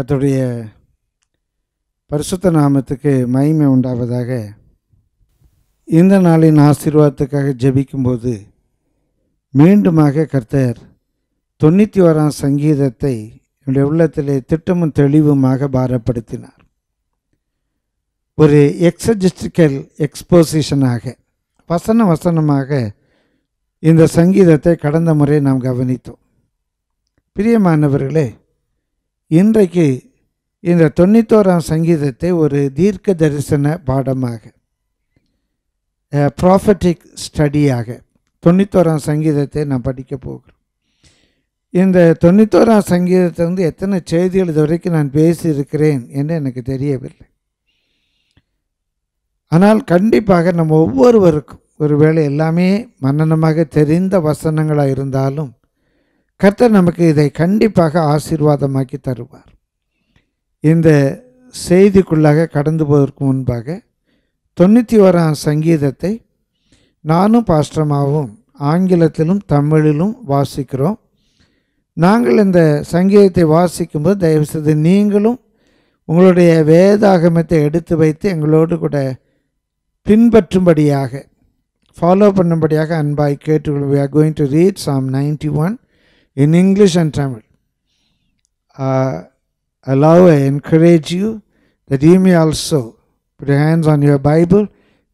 கத்துடைய பரிசுத்த நாமத்துக்கு மகிமை உண்டாவதாக இந்த நாளின் ஆசீர்வாதத்துக்காக ஜபிக்கும்போது மீண்டுமாக கர்த்தர் தொண்ணூற்றி ஓராம் சங்கீதத்தை என்னுடைய உள்ளத்திலே திட்டமும் தெளிவுமாக பாரப்படுத்தினார் ஒரு எக்ஸஜிஸ்டிக்கல் எக்ஸ்போசிஷனாக வசன வசனமாக இந்த சங்கீதத்தை கடந்த முறை நாம் கவனித்தோம் பிரியமானவர்களே இன்றைக்கு இந்த தொண்ணூத்தோராம் சங்கீதத்தை ஒரு தீர்க்க தரிசன பாடமாக ப்ராஃபட்டிக் ஸ்டடியாக தொண்ணூத்தோராம் சங்கீதத்தை நான் படிக்க போகிறோம் இந்த தொண்ணூத்தோராம் சங்கீதத்தை வந்து எத்தனை செய்திகள் இது வரைக்கும் நான் பேசியிருக்கிறேன் என்று எனக்கு தெரியவில்லை ஆனால் கண்டிப்பாக நம்ம ஒவ்வொருவருக்கும் ஒருவேளை எல்லாமே மன்னனமாக தெரிந்த வசனங்களாக இருந்தாலும் கர்த்தர் நமக்கு இதை கண்டிப்பாக ஆசீர்வாதமாக்கி தருவார் இந்த செய்திக்குள்ளாக கடந்து போவதற்கு முன்பாக தொண்ணூற்றி ஓராம் சங்கீதத்தை நானும் பாஸ்டமாகவும் ஆங்கிலத்திலும் தமிழிலும் வாசிக்கிறோம் நாங்கள் இந்த சங்கீதத்தை வாசிக்கும்போது தயவுசெய்து நீங்களும் உங்களுடைய வேதாகமத்தை எடுத்து வைத்து எங்களோடு கூட பின்பற்றும்படியாக ஃபாலோ பண்ணும்படியாக அன்பாய் கேட்டுக்கொள்வோம் we are going to read psalm ninety one in English and Tamil. Uh, allow I encourage you that you may also put your hands on your Bible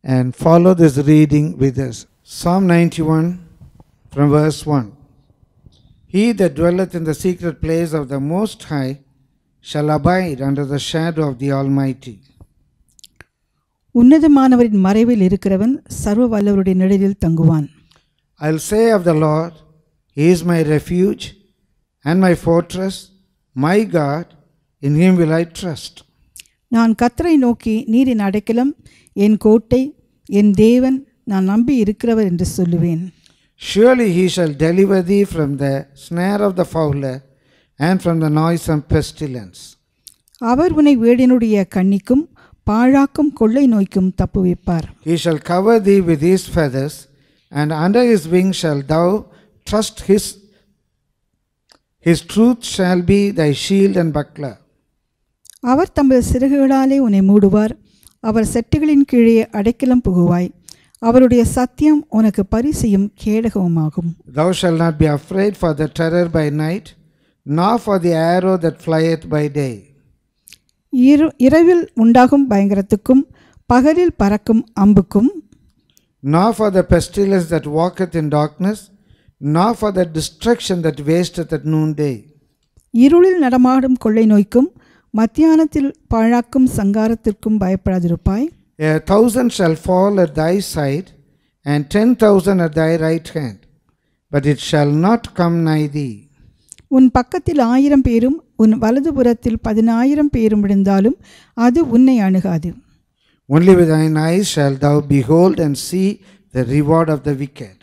and follow this reading with us. Psalm 91 from verse 1. He that dwelleth in the secret place of the Most High shall abide under the shadow of the Almighty. I'll say of the Lord, he is my refuge and my fortress, my God, in him will I trust. நான் கத்தரை நோக்கி நீரின் அடைக்கலம் in கோட்டை என் தேவன் நான் நம்பி இருக்கிறவர் என்று சொல்லுவேன் Surely he shall deliver thee from the snare of the fowler and from the noisome pestilence. அவர் உன்னை வேடினுடைய கண்ணிக்கும் பாழாக்கும் கொள்ளை நோய்க்கும் தப்புவிப்பார் He shall cover thee with his feathers and under his wings shall thou Trust His. His truth shall be thy shield and buckler. அவர் தமது சிறகுகளாலே உன்னை மூடுவார் அவர் செட்டுகளின் கீழே அடைக்கலம் புகுவாய் அவருடைய சத்தியம் உனக்கு பரிசையும் கேடகவுமாகும் Thou shalt not be afraid for the terror by night, nor for the arrow that flieth by day. இரு இரவில் உண்டாகும் பயங்கரத்துக்கும் பகலில் பறக்கும் அம்புக்கும் Nor for the pestilence that walketh in darkness, nor for the destruction that wasteth at noonday. இருளில் நடமாடும் கொள்ளை நோய்க்கும் மத்தியானத்தில் பாழாக்கும் சங்காரத்திற்கும் பயப்படாதிருப்பாய் A thousand shall fall at thy side, and ten thousand at thy right hand, but it shall not come nigh thee. உன் பக்கத்தில் ஆயிரம் பேரும் உன் வலதுபுறத்தில் பதினாயிரம் பேரும் விழுந்தாலும் அது உன்னை அணுகாது Only with thine eyes shall thou behold and see the reward of the wicked.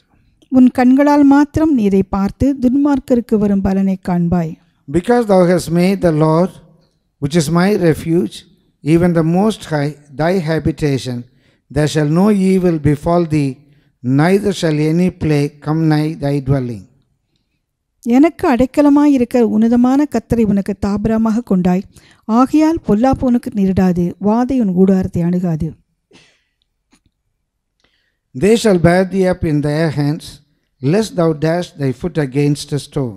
உன் கண்களால் மாத்திரம் நீ இதை பார்த்து துன்மார்க்கருக்கு வரும் பலனை காண்பாய் because thou hast made the Lord which is my refuge even the most high thy habitation there shall no evil befall thee neither shall any plague come nigh thy dwelling எனக்கு அடைக்கலமாயிருக்க உன்னதமான கத்தரை உனக்கு தாபரமாக கொண்டாய் ஆகையால் பொல்லாப்பு உனக்கு நேரிடாது வாதை உன் கூடாரத்தை அணுகாது they shall bear thee up in their hands lest thou dash thy foot against stone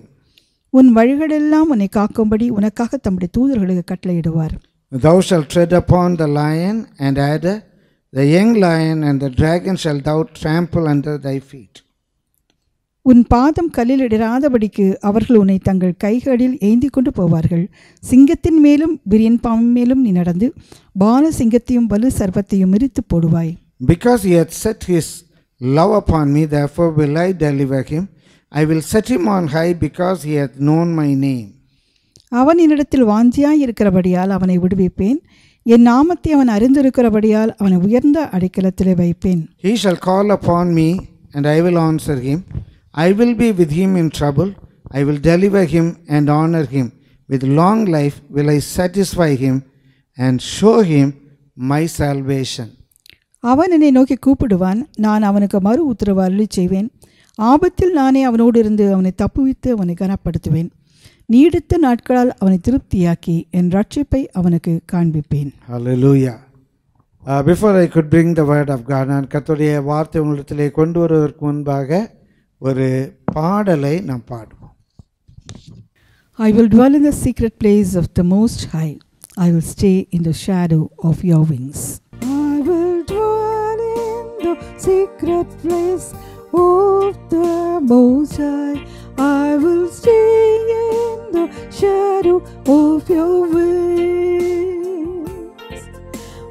உன் வழிகளெல்லாம் உன்னை காக்கும்படி உனக்காக தம்முடைய தூதர்களுக்கு கட்டளையிடுவார் Thou shalt tread upon the lion and adder, the young lion and the dragon shalt thou trample under thy feet. உன் பாதம் கல்லில் இடராதபடிக்கு அவர்கள் உன்னை தங்கள் கைகளில் ஏந்தி கொண்டு போவார்கள் சிங்கத்தின் மேலும் பிரியன் பாம்பின் மேலும் நீ நடந்து பால சிங்கத்தையும் வலு சர்வத்தையும் மிரித்து போடுவாய் because he hath set his love upon me, therefore will I deliver him. I will set him on high because he hath known my name. அவன் என்னிடத்தில் வாஞ்சியாய் இருக்கிறபடியால் அவனை விடுவிப்பேன் என் நாமத்தை அவன் அறிந்திருக்கிறபடியால் அவனை உயர்ந்த அடிக்கலத்திலே வைப்பேன் He shall call upon me and I will answer him. I will be with him in trouble. I will deliver him and honor him. With long life will I satisfy him and show him my salvation. அவன் என்னை நோக்கி கூப்பிடுவான் நான் அவனுக்கு மறு உத்தரவு அருளி செய்வேன் ஆபத்தில் நானே அவனோடு இருந்து அவனை தப்புவித்து அவனை கனப்படுத்துவேன் நீடித்த நாட்களால் அவனை திருப்தியாக்கி என் ரட்சிப்பை அவனுக்கு காண்பிப்பேன் before I could bring the word of கா நான் கத்துடைய வார்த்தை உங்களிடத்திலே கொண்டு வருவதற்கு முன்பாக ஒரு பாடலை நாம் பாடுவோம் I will dwell in the secret place of the most high I will stay in the shadow of your wings dwell in the secret place of the Most High. I will stay in the shadow of your wings.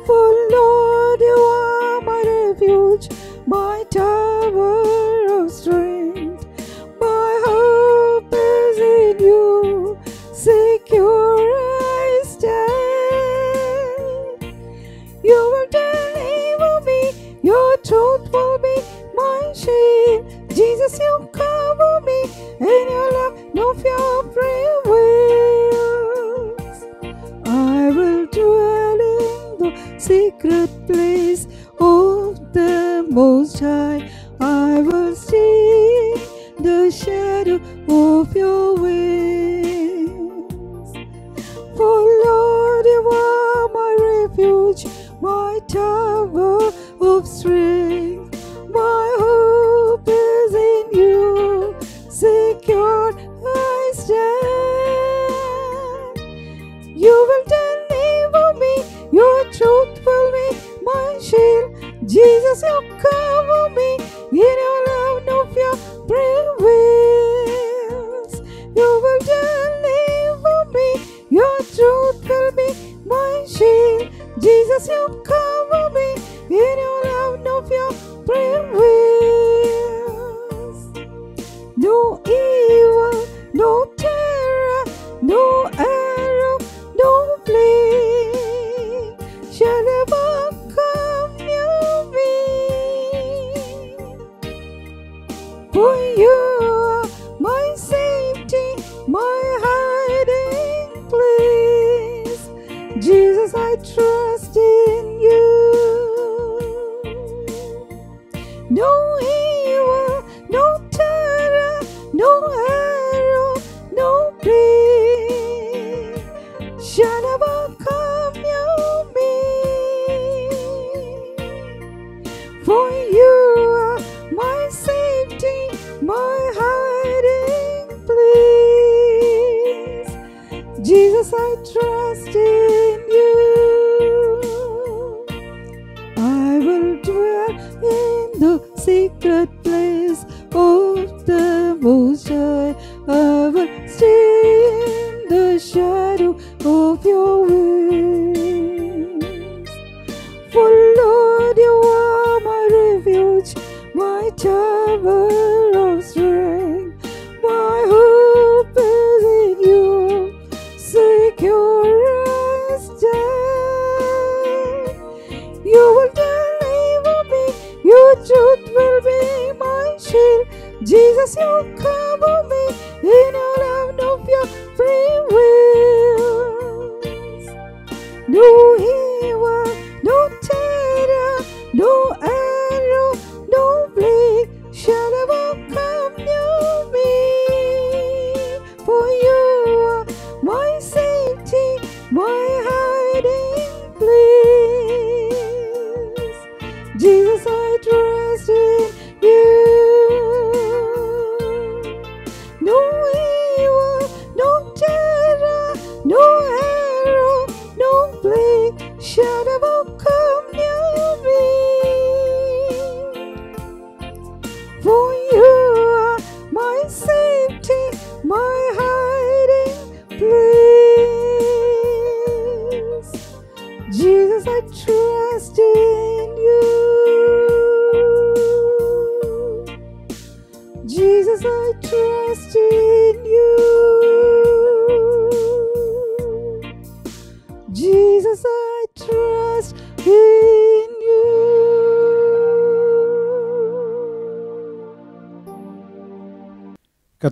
For Lord, you are my refuge, my tower of strength. My hope is in you, secure I stay. You will your truth will be my shield. Jesus, you cover me in your love. No fear of prevails. I will dwell in the secret place of the Most High. I will see the shadow of your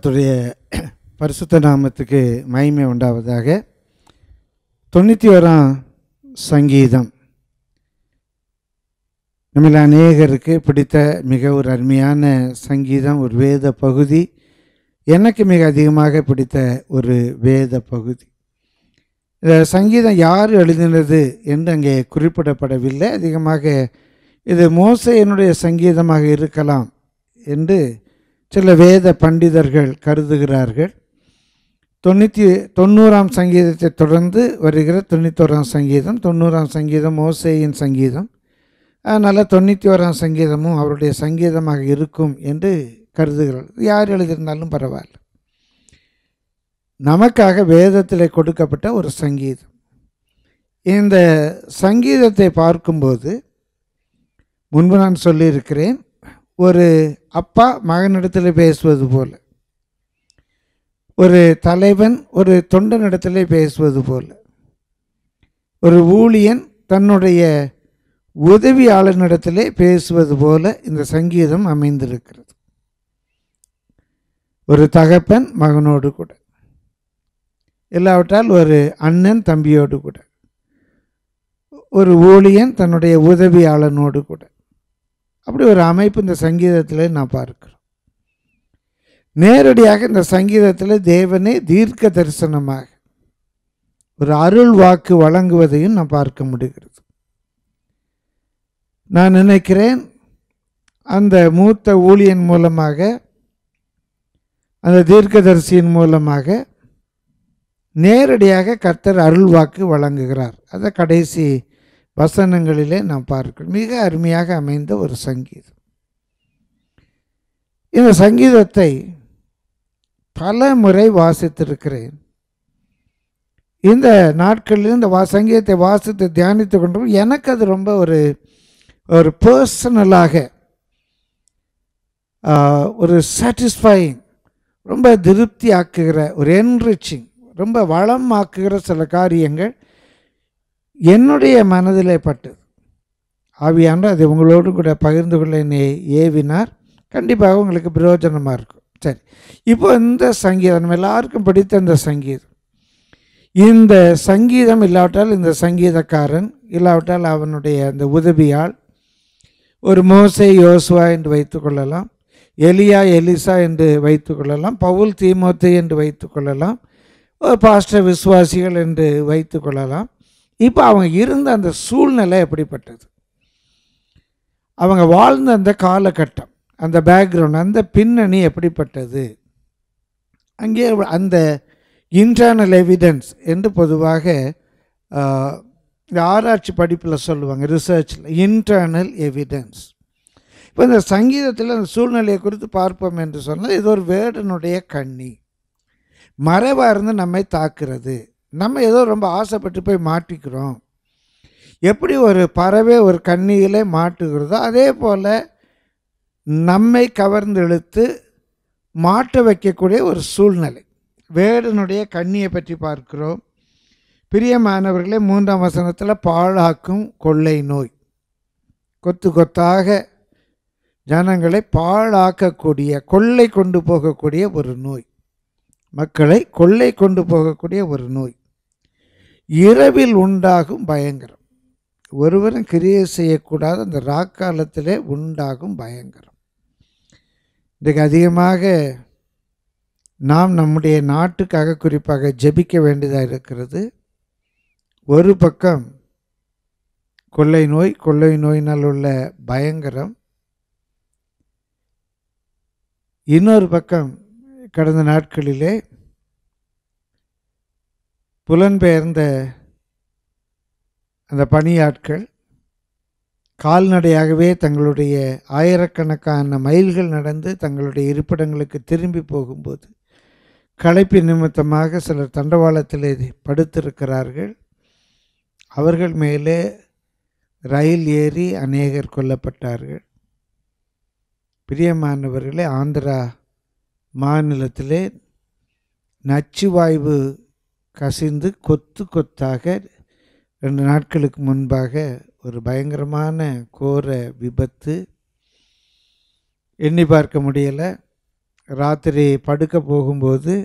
கத்துடைய பரிசுத்த நாமத்துக்கு மகிமை உண்டாவதாக தொண்ணூற்றி ஓராம் சங்கீதம் நம்மள அநேகருக்கு பிடித்த மிக ஒரு அருமையான சங்கீதம் ஒரு வேத பகுதி எனக்கு மிக அதிகமாக பிடித்த ஒரு வேத பகுதி இந்த சங்கீதம் யார் எழுதினது என்று அங்கே குறிப்பிடப்படவில்லை அதிகமாக இது என்னுடைய சங்கீதமாக இருக்கலாம் என்று சில வேத பண்டிதர்கள் கருதுகிறார்கள் தொண்ணூற்றி தொண்ணூறாம் சங்கீதத்தை தொடர்ந்து வருகிற தொண்ணூத்தோராம் சங்கீதம் தொண்ணூறாம் சங்கீதம் ஓசேயின் சங்கீதம் அதனால் தொண்ணூற்றி ஓராம் சங்கீதமும் அவருடைய சங்கீதமாக இருக்கும் என்று கருதுகிறார் யார் எழுதியிருந்தாலும் பரவாயில்ல நமக்காக வேதத்தில் கொடுக்கப்பட்ட ஒரு சங்கீதம் இந்த சங்கீதத்தை பார்க்கும்போது முன்பு நான் சொல்லியிருக்கிறேன் ஒரு அப்பா மகனிடத்தில் பேசுவது போல் ஒரு தலைவன் ஒரு தொண்டனிடத்தில் பேசுவது போல் ஒரு ஊழியன் தன்னுடைய உதவியாளனிடத்தில் பேசுவது போல இந்த சங்கீதம் அமைந்திருக்கிறது ஒரு தகப்பன் மகனோடு கூட இல்லாவிட்டால் ஒரு அண்ணன் தம்பியோடு கூட ஒரு ஊழியன் தன்னுடைய உதவியாளனோடு கூட அப்படி ஒரு அமைப்பு இந்த சங்கீதத்தில் நான் பார்க்குறோம் நேரடியாக இந்த சங்கீதத்தில் தேவனே தீர்க்க தரிசனமாக ஒரு அருள் வாக்கு வழங்குவதையும் நான் பார்க்க முடிகிறது நான் நினைக்கிறேன் அந்த மூத்த ஊழியன் மூலமாக அந்த தீர்க்கதரிசியின் மூலமாக நேரடியாக கர்த்தர் அருள் வாக்கு வழங்குகிறார் அதை கடைசி வசனங்களிலே நாம் பார்க்கிறோம் மிக அருமையாக அமைந்த ஒரு சங்கீதம் இந்த சங்கீதத்தை பல முறை வாசித்திருக்கிறேன் இந்த நாட்களில் இந்த வா சங்கீதத்தை வாசித்து தியானித்து கொண்டோம் எனக்கு அது ரொம்ப ஒரு ஒரு பர்சனலாக ஒரு சாட்டிஸ்ஃபைங் ரொம்ப திருப்தி ஆக்குகிற ஒரு என்ரிச்சிங் ரொம்ப வளம் ஆக்குகிற சில காரியங்கள் என்னுடைய மனதிலே பட்டது ஆவியானவர் அதை உங்களோடு கூட பகிர்ந்து கொள்ள என்னை ஏவினார் கண்டிப்பாக உங்களுக்கு பிரயோஜனமாக இருக்கும் சரி இப்போ இந்த சங்கீதம் நம்ம எல்லாருக்கும் பிடித்த இந்த சங்கீதம் இந்த சங்கீதம் இல்லாவிட்டால் இந்த சங்கீதக்காரன் இல்லாவிட்டால் அவனுடைய அந்த உதவியால் ஒரு மோசை யோசுவா என்று வைத்துக்கொள்ளலாம் எலியா எலிசா என்று வைத்துக்கொள்ளலாம் பவுல் தீமோத்தை என்று வைத்துக்கொள்ளலாம் ஒரு பாஸ்டர் விசுவாசிகள் என்று வைத்துக்கொள்ளலாம் இப்போ அவங்க இருந்த அந்த சூழ்நிலை எப்படிப்பட்டது அவங்க வாழ்ந்த அந்த காலகட்டம் அந்த பேக்ரவுண்ட் அந்த பின்னணி எப்படிப்பட்டது அங்கே அந்த இன்டர்னல் எவிடன்ஸ் என்று பொதுவாக இந்த ஆராய்ச்சி படிப்பில் சொல்லுவாங்க ரிசர்ச்சில் இன்டர்னல் எவிடன்ஸ் இப்போ இந்த சங்கீதத்தில் அந்த சூழ்நிலையை குறித்து பார்ப்போம் என்று சொன்னால் இது ஒரு வேடனுடைய கண்ணி மறைவாக இருந்து நம்மை தாக்குறது நம்ம ஏதோ ரொம்ப ஆசைப்பட்டு போய் மாட்டிக்கிறோம் எப்படி ஒரு பறவை ஒரு கண்ணியிலே மாட்டுகிறதோ அதே போல் நம்மை கவர்ந்து இழுத்து மாட்ட வைக்கக்கூடிய ஒரு சூழ்நிலை வேடனுடைய கண்ணியை பற்றி பார்க்கிறோம் பிரியமானவர்களே மூன்றாம் வசனத்தில் பாழாக்கும் கொள்ளை நோய் கொத்து கொத்தாக ஜனங்களை பாழாக்கக்கூடிய கொள்ளை கொண்டு போகக்கூடிய ஒரு நோய் மக்களை கொள்ளை கொண்டு போகக்கூடிய ஒரு நோய் இரவில் உண்டாகும் பயங்கரம் ஒருவரும் கிரியை செய்யக்கூடாது அந்த ராக்காலத்திலே உண்டாகும் பயங்கரம் இன்றைக்கு அதிகமாக நாம் நம்முடைய நாட்டுக்காக குறிப்பாக ஜபிக்க வேண்டியதாக இருக்கிறது ஒரு பக்கம் கொள்ளை நோய் கொள்ளை நோயினால் உள்ள பயங்கரம் இன்னொரு பக்கம் கடந்த நாட்களிலே புலன்பெயர்ந்த அந்த பணியாட்கள் கால்நடையாகவே தங்களுடைய ஆயிரக்கணக்கான மைல்கள் நடந்து தங்களுடைய இருப்பிடங்களுக்கு திரும்பி போகும்போது களைப்பு நிமித்தமாக சிலர் தண்டவாளத்தில் படுத்திருக்கிறார்கள் அவர்கள் மேலே ரயில் ஏறி அநேகர் கொல்லப்பட்டார்கள் பிரியமானவர்களே ஆந்திரா மாநிலத்திலே நச்சுவாய்வு கசிந்து கொத்து கொத்தாக ரெண்டு நாட்களுக்கு முன்பாக ஒரு பயங்கரமான கோர விபத்து எண்ணி பார்க்க முடியலை ராத்திரி படுக்க போகும்போது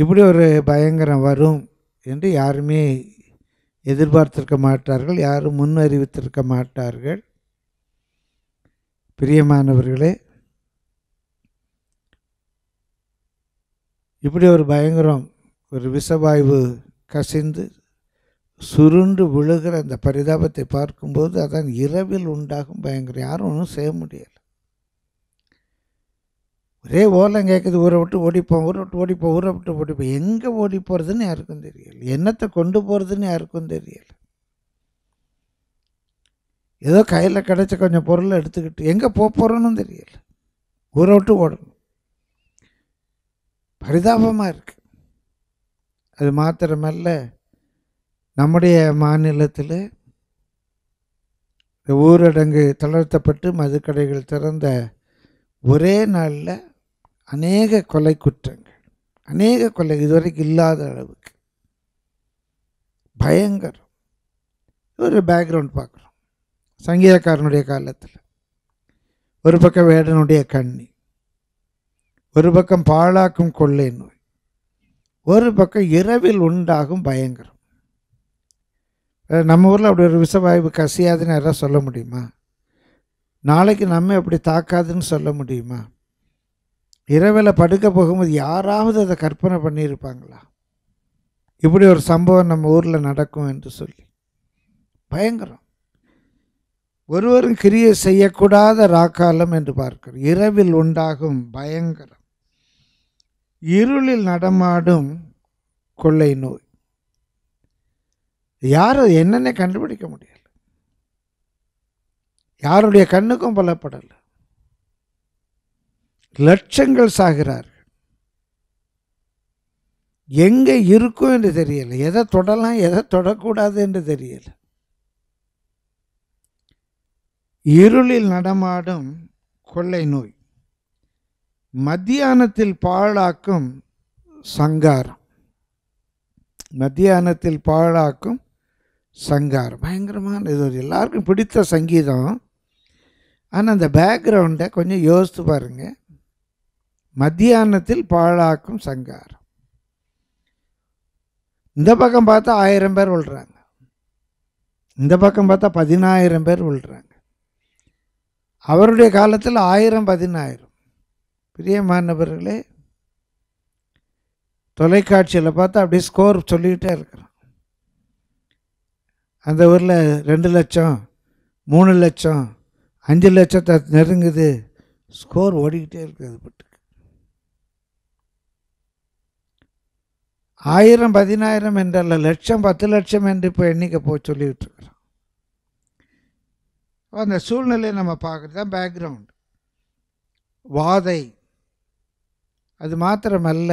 இப்படி ஒரு பயங்கரம் வரும் என்று யாருமே எதிர்பார்த்திருக்க மாட்டார்கள் யாரும் முன் அறிவித்திருக்க மாட்டார்கள் பிரியமானவர்களே இப்படி ஒரு பயங்கரம் ஒரு விஷவாய்வு கசிந்து சுருண்டு விழுகிற அந்த பரிதாபத்தை பார்க்கும்போது அதான் இரவில் உண்டாகும் பயங்கரம் யாரும் ஒன்றும் செய்ய முடியலை ஒரே ஓலம் கேட்குது ஊரை விட்டு ஓடிப்போம் ஊரை விட்டு ஓடிப்போம் ஊரை விட்டு ஓடிப்போம் எங்கே ஓடி போகிறதுன்னு யாருக்கும் தெரியல என்னத்தை கொண்டு போகிறதுன்னு யாருக்கும் தெரியல ஏதோ கையில் கிடச்ச கொஞ்சம் பொருளை எடுத்துக்கிட்டு எங்கே போக போகிறோன்னு தெரியல ஊரை விட்டு ஓடணும் பரிதாபமாக இருக்குது அது மாத்திரமல்ல நம்முடைய மாநிலத்தில் ஊரடங்கு தளர்த்தப்பட்டு மதுக்கடைகள் திறந்த ஒரே நாளில் அநேக கொலை குற்றங்கள் அநேக கொலை இதுவரைக்கும் இல்லாத அளவுக்கு பயங்கரம் ஒரு பேக்ரவுண்ட் பார்க்குறோம் சங்கீதக்காரனுடைய காலத்தில் ஒரு பக்கம் வேடனுடைய கண்ணி ஒரு பக்கம் பாழாக்கும் கொள்ளை நோய் ஒரு பக்கம் இரவில் உண்டாகும் பயங்கரம் நம்ம ஊரில் அப்படி ஒரு விஷவாய்வு கசியாதுன்னு யாராவது சொல்ல முடியுமா நாளைக்கு நம்ம அப்படி தாக்காதுன்னு சொல்ல முடியுமா இரவில் படுக்க போகும்போது யாராவது அதை கற்பனை பண்ணியிருப்பாங்களா இப்படி ஒரு சம்பவம் நம்ம ஊரில் நடக்கும் என்று சொல்லி பயங்கரம் ஒருவரும் கிரியை செய்யக்கூடாத ராக்காலம் என்று பார்க்கிறோம் இரவில் உண்டாகும் பயங்கரம் இருளில் நடமாடும் கொள்ளை நோய் அது என்னென்ன கண்டுபிடிக்க முடியல யாருடைய கண்ணுக்கும் பலப்படலை லட்சங்கள் சாகிறார்கள் எங்கே இருக்கும் என்று தெரியலை எதை தொடலாம் எதை தொடக்கூடாது என்று தெரியலை இருளில் நடமாடும் கொள்ளை நோய் மத்தியானத்தில் பாழாக்கும் சங்காரம் மத்தியானத்தில் பாழாக்கும் சங்காரம் பயங்கரமான இது ஒரு எல்லாருக்கும் பிடித்த சங்கீதம் ஆனால் அந்த பேக்ரவுண்டை கொஞ்சம் யோசித்து பாருங்கள் மத்தியானத்தில் பாழாக்கும் சங்காரம் இந்த பக்கம் பார்த்தா ஆயிரம் பேர் விழுறாங்க இந்த பக்கம் பார்த்தா பதினாயிரம் பேர் விழுறாங்க அவருடைய காலத்தில் ஆயிரம் பதினாயிரம் பிரியமானவர்களே தொலைக்காட்சியில் பார்த்தா அப்படியே ஸ்கோர் சொல்லிக்கிட்டே இருக்கிறோம் அந்த ஊரில் ரெண்டு லட்சம் மூணு லட்சம் அஞ்சு லட்சத்தை நெருங்குது ஸ்கோர் ஓடிக்கிட்டே இருக்குது பட்டுக்கு ஆயிரம் பதினாயிரம் என்றல்ல லட்சம் பத்து லட்சம் என்று இப்போ எண்ணிக்கை போய் சொல்லிகிட்டு இருக்கிறோம் அந்த சூழ்நிலையை நம்ம பார்க்குறது தான் பேக்ரவுண்ட் வாதை அது மாத்திரமல்ல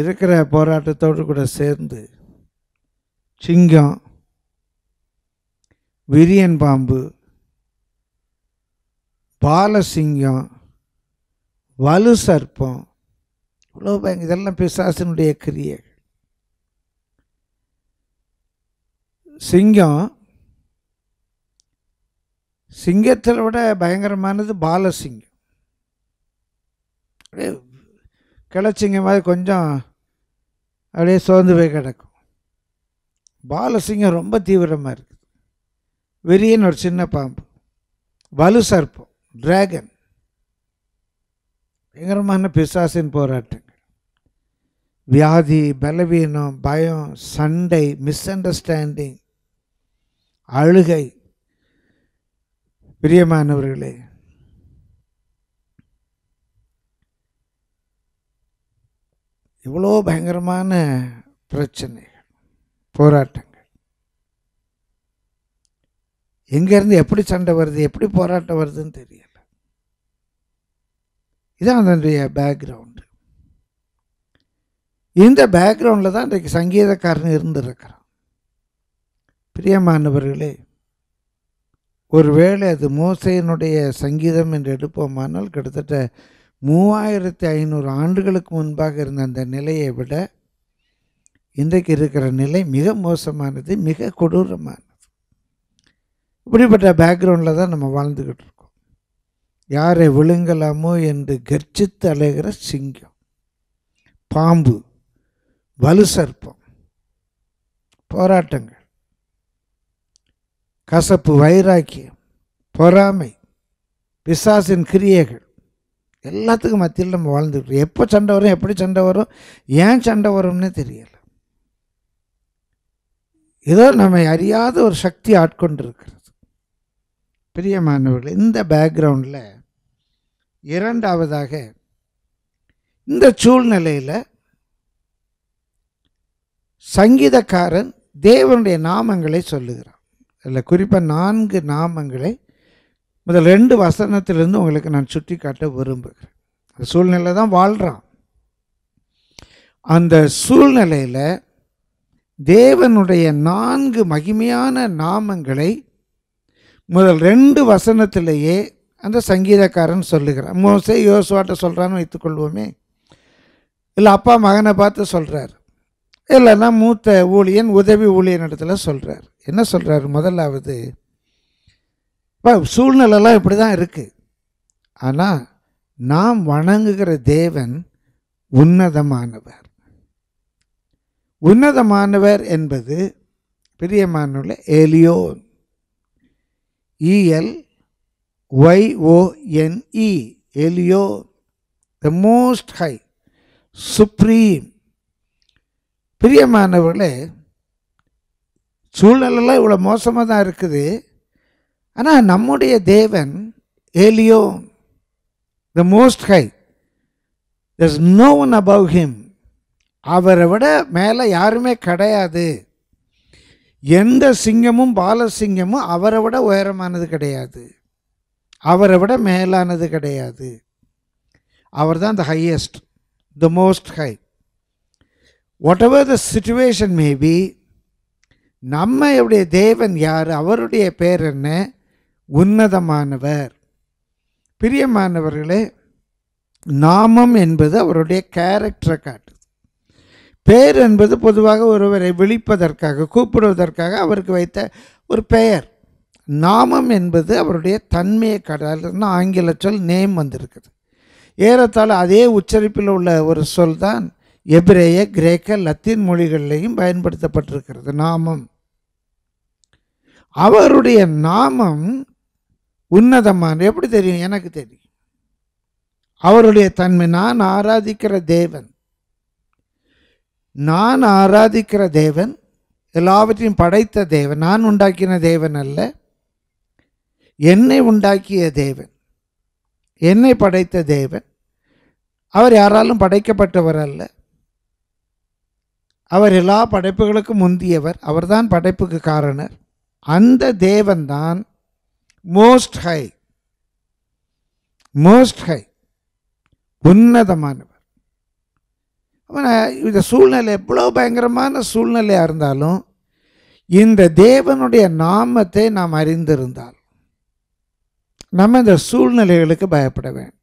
இருக்கிற போராட்டத்தோடு கூட சேர்ந்து சிங்கம் விரியன் பாம்பு பாலசிங்கம் வலு சர்ப்பம் இவ்வளோ பயங்க இதெல்லாம் பிசாசினுடைய கிரியைகள் சிங்கம் சிங்கத்தை விட பயங்கரமானது பாலசிங்கம் அப்படியே கிளச்சிங்க மாதிரி கொஞ்சம் அப்படியே சோர்ந்து போய் கிடக்கும் பாலசிங்கம் ரொம்ப தீவிரமாக இருக்குது வெறியன்னு ஒரு சின்ன பாம்பு வலு சர்ப்பம் டிராகன் பயங்கரமான பிசாசின் போராட்டங்க வியாதி பலவீனம் பயம் சண்டை மிஸ் அண்டர்ஸ்டாண்டிங் அழுகை பிரியமானவர்களே இவ்வளோ பயங்கரமான பிரச்சனைகள் போராட்டங்கள் எங்கேருந்து எப்படி சண்டை வருது எப்படி போராட்டம் வருதுன்னு தெரியல இதுதான் அதனுடைய பேக்ரவுண்டு இந்த பேக்ரவுண்டில் தான் இன்றைக்கு சங்கீதக்காரன் இருந்திருக்கிறான் பிரியமானவர்களே ஒருவேளை அது மோசையினுடைய சங்கீதம் என்று எடுப்போமானால் கிட்டத்தட்ட மூவாயிரத்தி ஐநூறு ஆண்டுகளுக்கு முன்பாக இருந்த அந்த நிலையை விட இன்றைக்கு இருக்கிற நிலை மிக மோசமானது மிக கொடூரமானது இப்படிப்பட்ட பேக்ரவுண்டில் தான் நம்ம வாழ்ந்துக்கிட்டு இருக்கோம் யாரை விழுங்கலாமோ என்று கர்ஜித்து அலைகிற சிங்கம் பாம்பு வலு சர்ப்பம் போராட்டங்கள் கசப்பு வைராக்கியம் பொறாமை பிசாசின் கிரியைகள் எல்லாத்துக்கும் மத்தியில் நம்ம வாழ்ந்துக்கிட்டு எப்போ சண்டை வரும் எப்படி சண்டை வரும் ஏன் சண்டை வரும்னே தெரியலை ஏதோ நம்ம அறியாத ஒரு சக்தி ஆட்கொண்டு இருக்கிறது பிரியமானவர்கள் இந்த பேக்ரவுண்டில் இரண்டாவதாக இந்த சூழ்நிலையில் சங்கீதக்காரன் தேவனுடைய நாமங்களை சொல்லுகிறான் அதில் குறிப்பாக நான்கு நாமங்களை முதல் ரெண்டு வசனத்திலிருந்து உங்களுக்கு நான் சுட்டி காட்ட விரும்புகிறேன் அந்த சூழ்நிலை தான் வாழ்கிறான் அந்த சூழ்நிலையில் தேவனுடைய நான்கு மகிமையான நாமங்களை முதல் ரெண்டு வசனத்திலேயே அந்த சங்கீதக்காரன் சொல்லுகிறான் மோசே யோசுவாட்ட சொல்கிறான்னு வைத்துக்கொள்வோமே இல்லை அப்பா மகனை பார்த்து சொல்கிறார் இல்லைன்னா மூத்த ஊழியன் உதவி ஊழியன் இடத்துல சொல்கிறார் என்ன சொல்கிறார் முதலாவது இப்போ சூழ்நிலைலாம் இப்படி தான் இருக்குது ஆனால் நாம் வணங்குகிற தேவன் உன்னதமானவர் உன்னதமானவர் என்பது பிரியமானுள்ள Elyon E L Y O N E Elyon the most high supreme பிரியமானவர்களே சூழ்நிலைலாம் இவ்வளோ மோசமாக தான் இருக்குது ஆனால் நம்முடைய தேவன் Elyon the most high there's no one above him அவரை விட மேலே யாருமே கிடையாது எந்த சிங்கமும் பாலசிங்கமும் அவரை விட உயரமானது கிடையாது அவரை விட மேலானது கிடையாது அவர் தான் the highest the most high whatever the situation maybe நம்ம நம்மளுடைய தேவன் யார் அவருடைய பேர் என்ன உன்னதமானவர் பிரியமானவர்களே நாமம் என்பது அவருடைய கேரக்டரை காட்டு பேர் என்பது பொதுவாக ஒருவரை விழிப்பதற்காக கூப்பிடுவதற்காக அவருக்கு வைத்த ஒரு பெயர் நாமம் என்பது அவருடைய தன்மையை காட்டுதுன்னு ஆங்கில சொல் நேம் வந்திருக்குது ஏறத்தாழ அதே உச்சரிப்பில் உள்ள ஒரு சொல் தான் எப்ரேய கிரேக்க லத்தீன் மொழிகளிலையும் பயன்படுத்தப்பட்டிருக்கிறது நாமம் அவருடைய நாமம் உன்னதமான எப்படி தெரியும் எனக்கு தெரியும் அவருடைய தன்மை நான் ஆராதிக்கிற தேவன் நான் ஆராதிக்கிற தேவன் எல்லாவற்றையும் படைத்த தேவன் நான் உண்டாக்கின தேவன் அல்ல என்னை உண்டாக்கிய தேவன் என்னை படைத்த தேவன் அவர் யாராலும் படைக்கப்பட்டவர் அல்ல அவர் எல்லா படைப்புகளுக்கும் முந்தியவர் அவர்தான் படைப்புக்கு காரணர் அந்த தேவன்தான் மோஸ்ட் ஹை மோஸ்ட் ஹை உன்னதமானவர் இந்த சூழ்நிலை எவ்வளோ பயங்கரமான சூழ்நிலையாக இருந்தாலும் இந்த தேவனுடைய நாமத்தை நாம் அறிந்திருந்தால் நம்ம இந்த சூழ்நிலைகளுக்கு பயப்பட வேண்டும்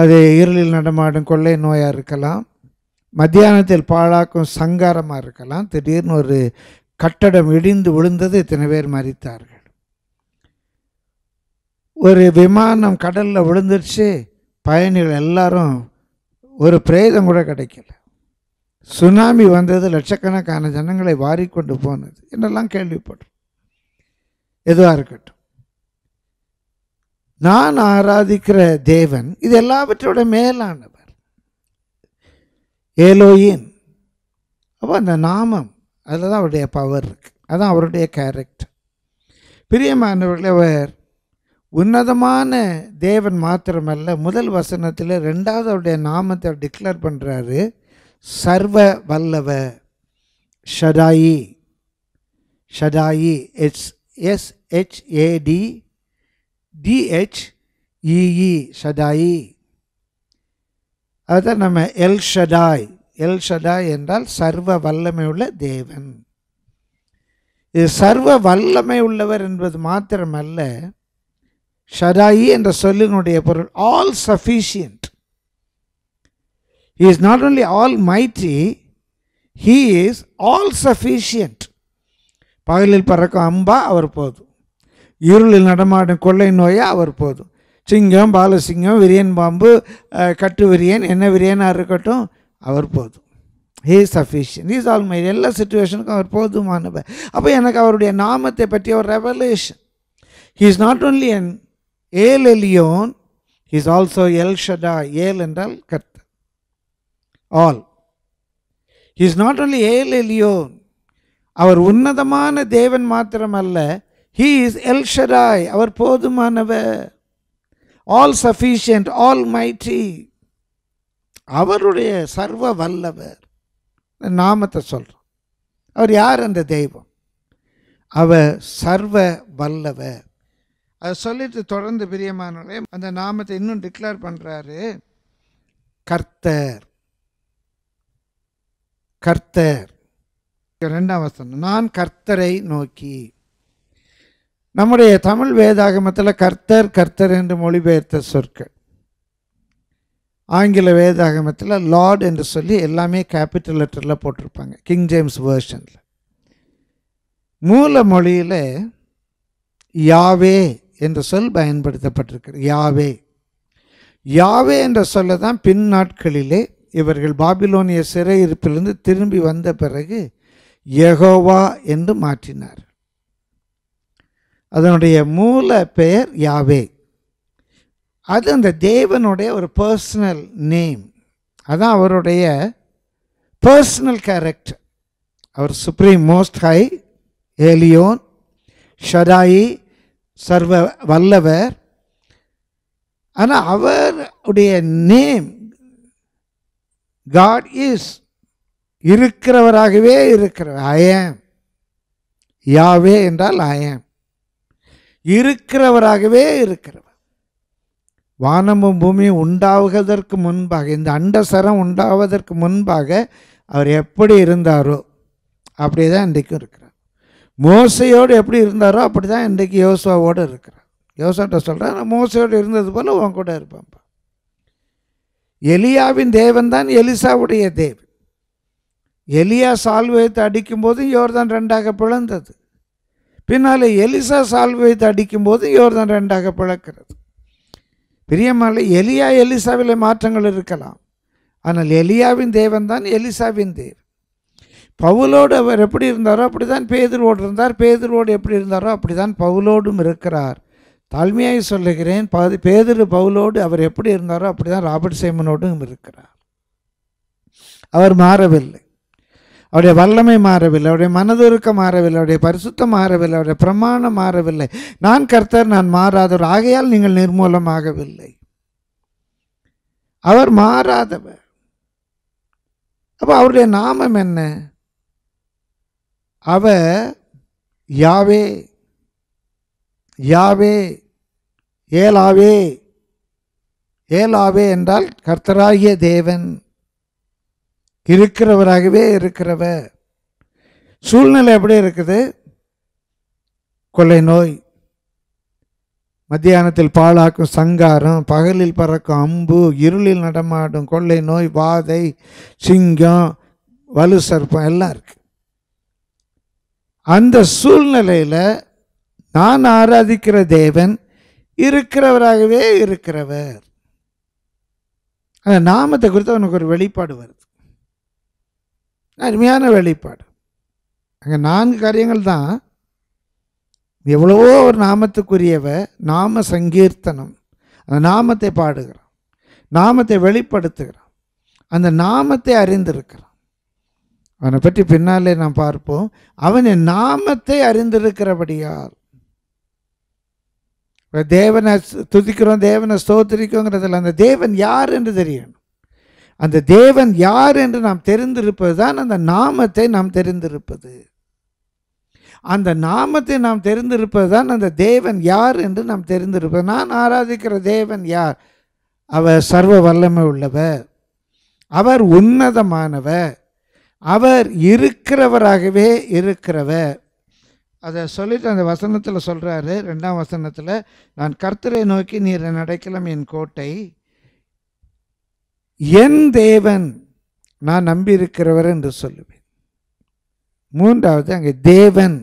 அது இருளில் நடமாடும் கொள்ளை நோயாக இருக்கலாம் மத்தியானத்தில் பாழாக்கும் சங்காரமாக இருக்கலாம் திடீர்னு ஒரு கட்டடம் இடிந்து விழுந்தது இத்தனை பேர் மறித்தார்கள் ஒரு விமானம் கடலில் விழுந்துருச்சு பயணிகள் எல்லாரும் ஒரு பிரேதம் கூட கிடைக்கல சுனாமி வந்தது லட்சக்கணக்கான ஜனங்களை வாரி கொண்டு போனது என்னெல்லாம் கேள்விப்படுறோம் எதுவாக இருக்கட்டும் நான் ஆராதிக்கிற தேவன் இது எல்லாவற்றோட மேலானவர் ஏலோயின் அப்போ அந்த நாமம் அதில் தான் அவருடைய பவர் இருக்குது அதுதான் அவருடைய கேரக்டர் பிரியமானவர்களை அவர் உன்னதமான தேவன் மாத்திரமல்ல முதல் வசனத்தில் ரெண்டாவது அவருடைய நாமத்தை டிக்ளேர் பண்ணுறாரு சர்வ வல்லவ Shaddai Shaddai S S H A D D H E E Shaddai அதுதான் நம்ம எல் ஷடாய் எல் ஷடாய் என்றால் சர்வ வல்லமை உள்ள தேவன் இது சர்வ வல்லமை உள்ளவர் என்பது மாத்திரமல்ல ஷடாயி என்ற சொல்லினுடைய பொருள் all sufficient is not only almighty he is all sufficient பகலில் பறக்கும் அம்பா அவர் போதும் இருளில் நடமாடும் கொள்ளை நோயை அவர் போதும் சிங்கம் பாலசிங்கம் விரியன் பாம்பு கட்டு விரியன் என்ன விரியனாக இருக்கட்டும் அவர் போதும் he sufficient is all my எல்லா சுச்சுவேஷனுக்கும் அவர் போதுமானவர் அப்போ எனக்கு அவருடைய நாமத்தை பற்றிய ஒரு revolution he is not only an El Elyon is also El Shaddai El என்றால் கர்த்த all is not only El Elyon அவர் உன்னதமான தேவன் மாத்திரமல்ல ஹீ இஸ் எல் ஷடாய் அவர் போதுமானவர் ஆல் சஃபிஷியன்ட் ஆல் மைட்டி அவருடைய சர்வ வல்லவர் நாமத்தை சொல்கிறோம் அவர் யார் அந்த தெய்வம் அவர் சர்வ வல்லவர் அதை சொல்லிட்டு தொடர்ந்து பிரியமானவர்களே அந்த நாமத்தை இன்னும் டிக்ளேர் பண்ணுறாரு கர்த்தர் கர்த்தர் ரெண்டாம் வசனம் நான் கர்த்தரை நோக்கி நம்முடைய தமிழ் வேதாகமத்தில் கர்த்தர் கர்த்தர் என்று மொழிபெயர்த்த சொற்கள் ஆங்கில வேதாகமத்தில் லார்ட் என்று சொல்லி எல்லாமே கேபிட்டல் லெட்டரில் போட்டிருப்பாங்க கிங் ஜேம்ஸ் வேர்ஷனில் மூல மொழியில் யாவே என்ற சொல் பயன்படுத்தப்பட்டிருக்கிறது யாவே யாவே என்ற சொல்ல தான் பின் நாட்களிலே இவர்கள் பாபிலோனிய சிறையிருப்பிலிருந்து திரும்பி வந்த பிறகு யகோவா என்று மாற்றினார் அதனுடைய மூல பெயர் யாவே அது அந்த தேவனுடைய ஒரு பர்சனல் நேம் அதான் அவருடைய பர்சனல் கேரக்டர் அவர் supreme most high Elyon Shaddai சர்வ வல்லவர் ஆனால் அவருடைய நேம் காட் இஸ் இருக்கிறவராகவே இருக்கிறவர் ஐயம் யாவே என்றால் ஐயம் இருக்கிறவராகவே இருக்கிறவர் வானமும் பூமியும் உண்டாவதற்கு முன்பாக இந்த அண்டசரம் உண்டாவதற்கு முன்பாக அவர் எப்படி இருந்தாரோ அப்படியே தான் இன்றைக்கும் இருக்கு மோசையோடு எப்படி இருந்தாரோ அப்படி தான் இன்றைக்கு யோசுவாவோடு இருக்கிறார் யோசாட்ட சொல்கிறேன் மோசையோடு இருந்தது போல் உன் கூட இருப்பான்ப்பா எலியாவின் தேவன் தான் எலிசாவுடைய தேவன் எலியா சால்வு வைத்து அடிக்கும்போது யோர்தான் ரெண்டாக பிளந்தது பின்னால் எலிசா சால்வை வைத்து அடிக்கும்போது யோர்தான் ரெண்டாக பிளக்கிறது பிரியமால எலியா எலிசாவில் மாற்றங்கள் இருக்கலாம் ஆனால் எலியாவின் தேவன் தான் எலிசாவின் தேவன் பவுலோடு அவர் எப்படி இருந்தாரோ அப்படி தான் பேதுருவோடு இருந்தார் பேதுருவோடு எப்படி இருந்தாரோ அப்படி தான் பவுலோடும் இருக்கிறார் தாழ்மையாக சொல்லுகிறேன் பது பேதுரு பவுலோடு அவர் எப்படி இருந்தாரோ அப்படி தான் ராபர்ட் சேமனோடும் இருக்கிறார் அவர் மாறவில்லை அவருடைய வல்லமை மாறவில்லை அவருடைய மனதுருக்கம் மாறவில்லை அவருடைய பரிசுத்தம் மாறவில்லை அவருடைய பிரமாணம் மாறவில்லை நான் கர்த்தர் நான் மாறாதவர் ஆகையால் நீங்கள் நிர்மூலமாகவில்லை அவர் மாறாதவர் அப்போ அவருடைய நாமம் என்ன அவ யாவே யாவே ஏலாவே ஏலாவே என்றால் கர்த்தராகிய தேவன் இருக்கிறவராகவே இருக்கிறவ சூழ்நிலை எப்படி இருக்குது கொலை நோய் மத்தியானத்தில் பாழாக்கும் சங்காரம் பகலில் பறக்கும் அம்பு இருளில் நடமாடும் கொள்ளை நோய் வாதை சிங்கம் வலு சர்ப்பம் எல்லாம் இருக்குது அந்த சூழ்நிலையில் நான் ஆராதிக்கிற தேவன் இருக்கிறவராகவே இருக்கிறவர் அந்த நாமத்தை குறித்து அவனுக்கு ஒரு வெளிப்பாடு வருது அருமையான வெளிப்பாடு அங்கே நான்கு காரியங்கள் தான் எவ்வளவோ ஒரு நாமத்துக்குரியவ நாம சங்கீர்த்தனம் அந்த நாமத்தை பாடுகிறான் நாமத்தை வெளிப்படுத்துகிறான் அந்த நாமத்தை அறிந்திருக்கிறான் அவனை பற்றி பின்னாலே நாம் பார்ப்போம் அவனின் நாமத்தை அறிந்திருக்கிறபடியார் தேவனை துதிக்கிறோம் தேவனை ஸ்தோத்திரிக்கிறோங்கிறதில் அந்த தேவன் யார் என்று தெரியணும் அந்த தேவன் யார் என்று நாம் தெரிந்திருப்பது தான் அந்த நாமத்தை நாம் தெரிந்திருப்பது அந்த நாமத்தை நாம் தெரிந்திருப்பது தான் அந்த தேவன் யார் என்று நாம் தெரிந்திருப்பது நான் ஆராதிக்கிற தேவன் யார் அவர் சர்வ வல்லமை உள்ளவர் அவர் உன்னதமானவர் அவர் இருக்கிறவராகவே இருக்கிறவர் அதை சொல்லிட்டு அந்த வசனத்தில் சொல்கிறாரு ரெண்டாம் வசனத்தில் நான் கர்த்தரை நோக்கி நீர் நடக்கலாம் என் கோட்டை என் தேவன் நான் நம்பியிருக்கிறவர் என்று சொல்லுவேன் மூன்றாவது அங்கே தேவன்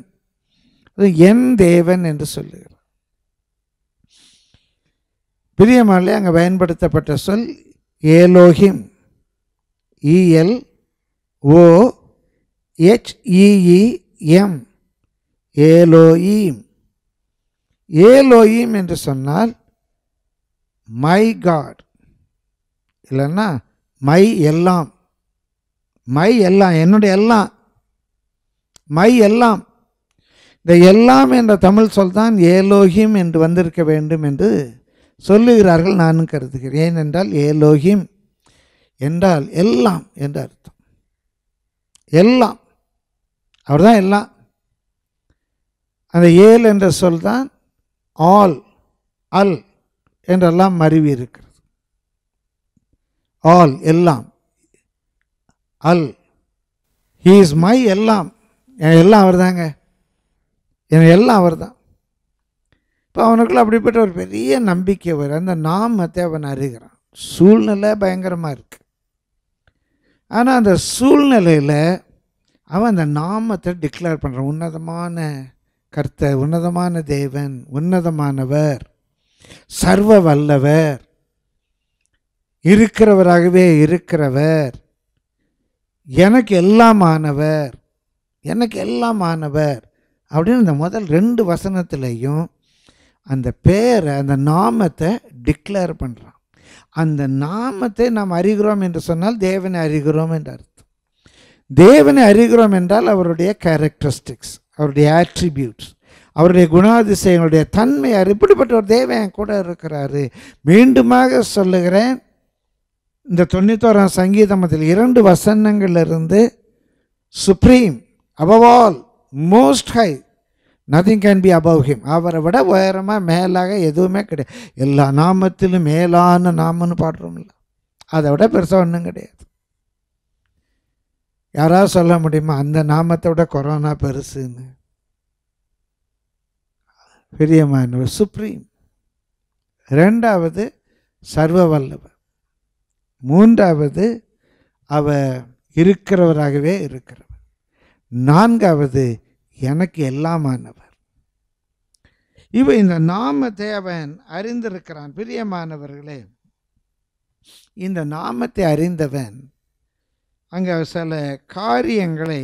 அது என் தேவன் என்று சொல்லுகிறார் பிரியமாலே அங்கே பயன்படுத்தப்பட்ட சொல் ஏலோகிம் இஎல் ஓ ஹெச்இஇஎம் ஏலோயீம் ஏலோயீம் என்று சொன்னால் மை காட் இல்லைன்னா மை எல்லாம் மை எல்லாம் என்னுடைய எல்லாம் மை எல்லாம் இந்த எல்லாம் என்ற தமிழ் சொல் தான் ஏலோகிம் என்று வந்திருக்க வேண்டும் என்று சொல்லுகிறார்கள் நானும் கருதுகிறேன் ஏனென்றால் ஏலோகிம் என்றால் எல்லாம் என்று அர்த்தம் எல்லாம் அவர் தான் எல்லாம் அந்த ஏல் என்ற சொல் தான் ஆல் அல் என்றெல்லாம் மருவி இருக்கிறது ஆல் எல்லாம் அல் ஹீ இஸ் மை எல்லாம் என் எல்லாம் அவர் தாங்க என் எல்லாம் அவர் தான் இப்போ அவனுக்குள்ள அப்படிப்பட்ட ஒரு பெரிய நம்பிக்கை வரும் அந்த நாமத்தை அவன் அறிகிறான் சூழ்நிலை பயங்கரமாக இருக்குது ஆனால் அந்த சூழ்நிலையில் அவன் அந்த நாமத்தை டிக்ளேர் பண்ணுறான் உன்னதமான கர்த்த உன்னதமான தேவன் உன்னதமானவர் சர்வ வல்லவர் இருக்கிறவராகவே இருக்கிறவர் எனக்கு எல்லாம் ஆனவர் எனக்கு எல்லாம் ஆனவர் அப்படின்னு இந்த முதல் ரெண்டு வசனத்துலேயும் அந்த பேரை அந்த நாமத்தை டிக்ளேர் பண்ணுறான் அந்த நாமத்தை நாம் அறிகிறோம் என்று சொன்னால் தேவனை அறிகிறோம் என்று அர்த்தம் தேவனை அறிகிறோம் என்றால் அவருடைய கேரக்டரிஸ்டிக்ஸ் அவருடைய ஆட்ரிபியூட்ஸ் அவருடைய குணாதிசயங்களுடைய தன்மையார் இப்படிப்பட்ட ஒரு தேவன் கூட இருக்கிறாரு மீண்டுமாக சொல்லுகிறேன் இந்த தொண்ணூத்தோராம் அதில் இரண்டு இருந்து supreme above all most high nothing can be above him அவரை விட உயரமாக மேலாக எதுவுமே கிடையாது எல்லா நாமத்திலும் மேலான நாமன்னு பாடுறோம்ல அதை விட பெருசாக ஒன்றும் கிடையாது யாராவது சொல்ல முடியுமா அந்த நாமத்தை விட கொரோனா பெருசுன்னு பிரியமானவர் சுப்ரீம் ரெண்டாவது சர்வ வல்லவர் மூன்றாவது அவர் இருக்கிறவராகவே இருக்கிறவர் நான்காவது எனக்கு எல்லாமானவர் இவ இந்த நாம தேவன் அறிந்திருக்கிறான் பிரியமானவர்களே இந்த நாமத்தை அறிந்தவன் அங்கே சில காரியங்களை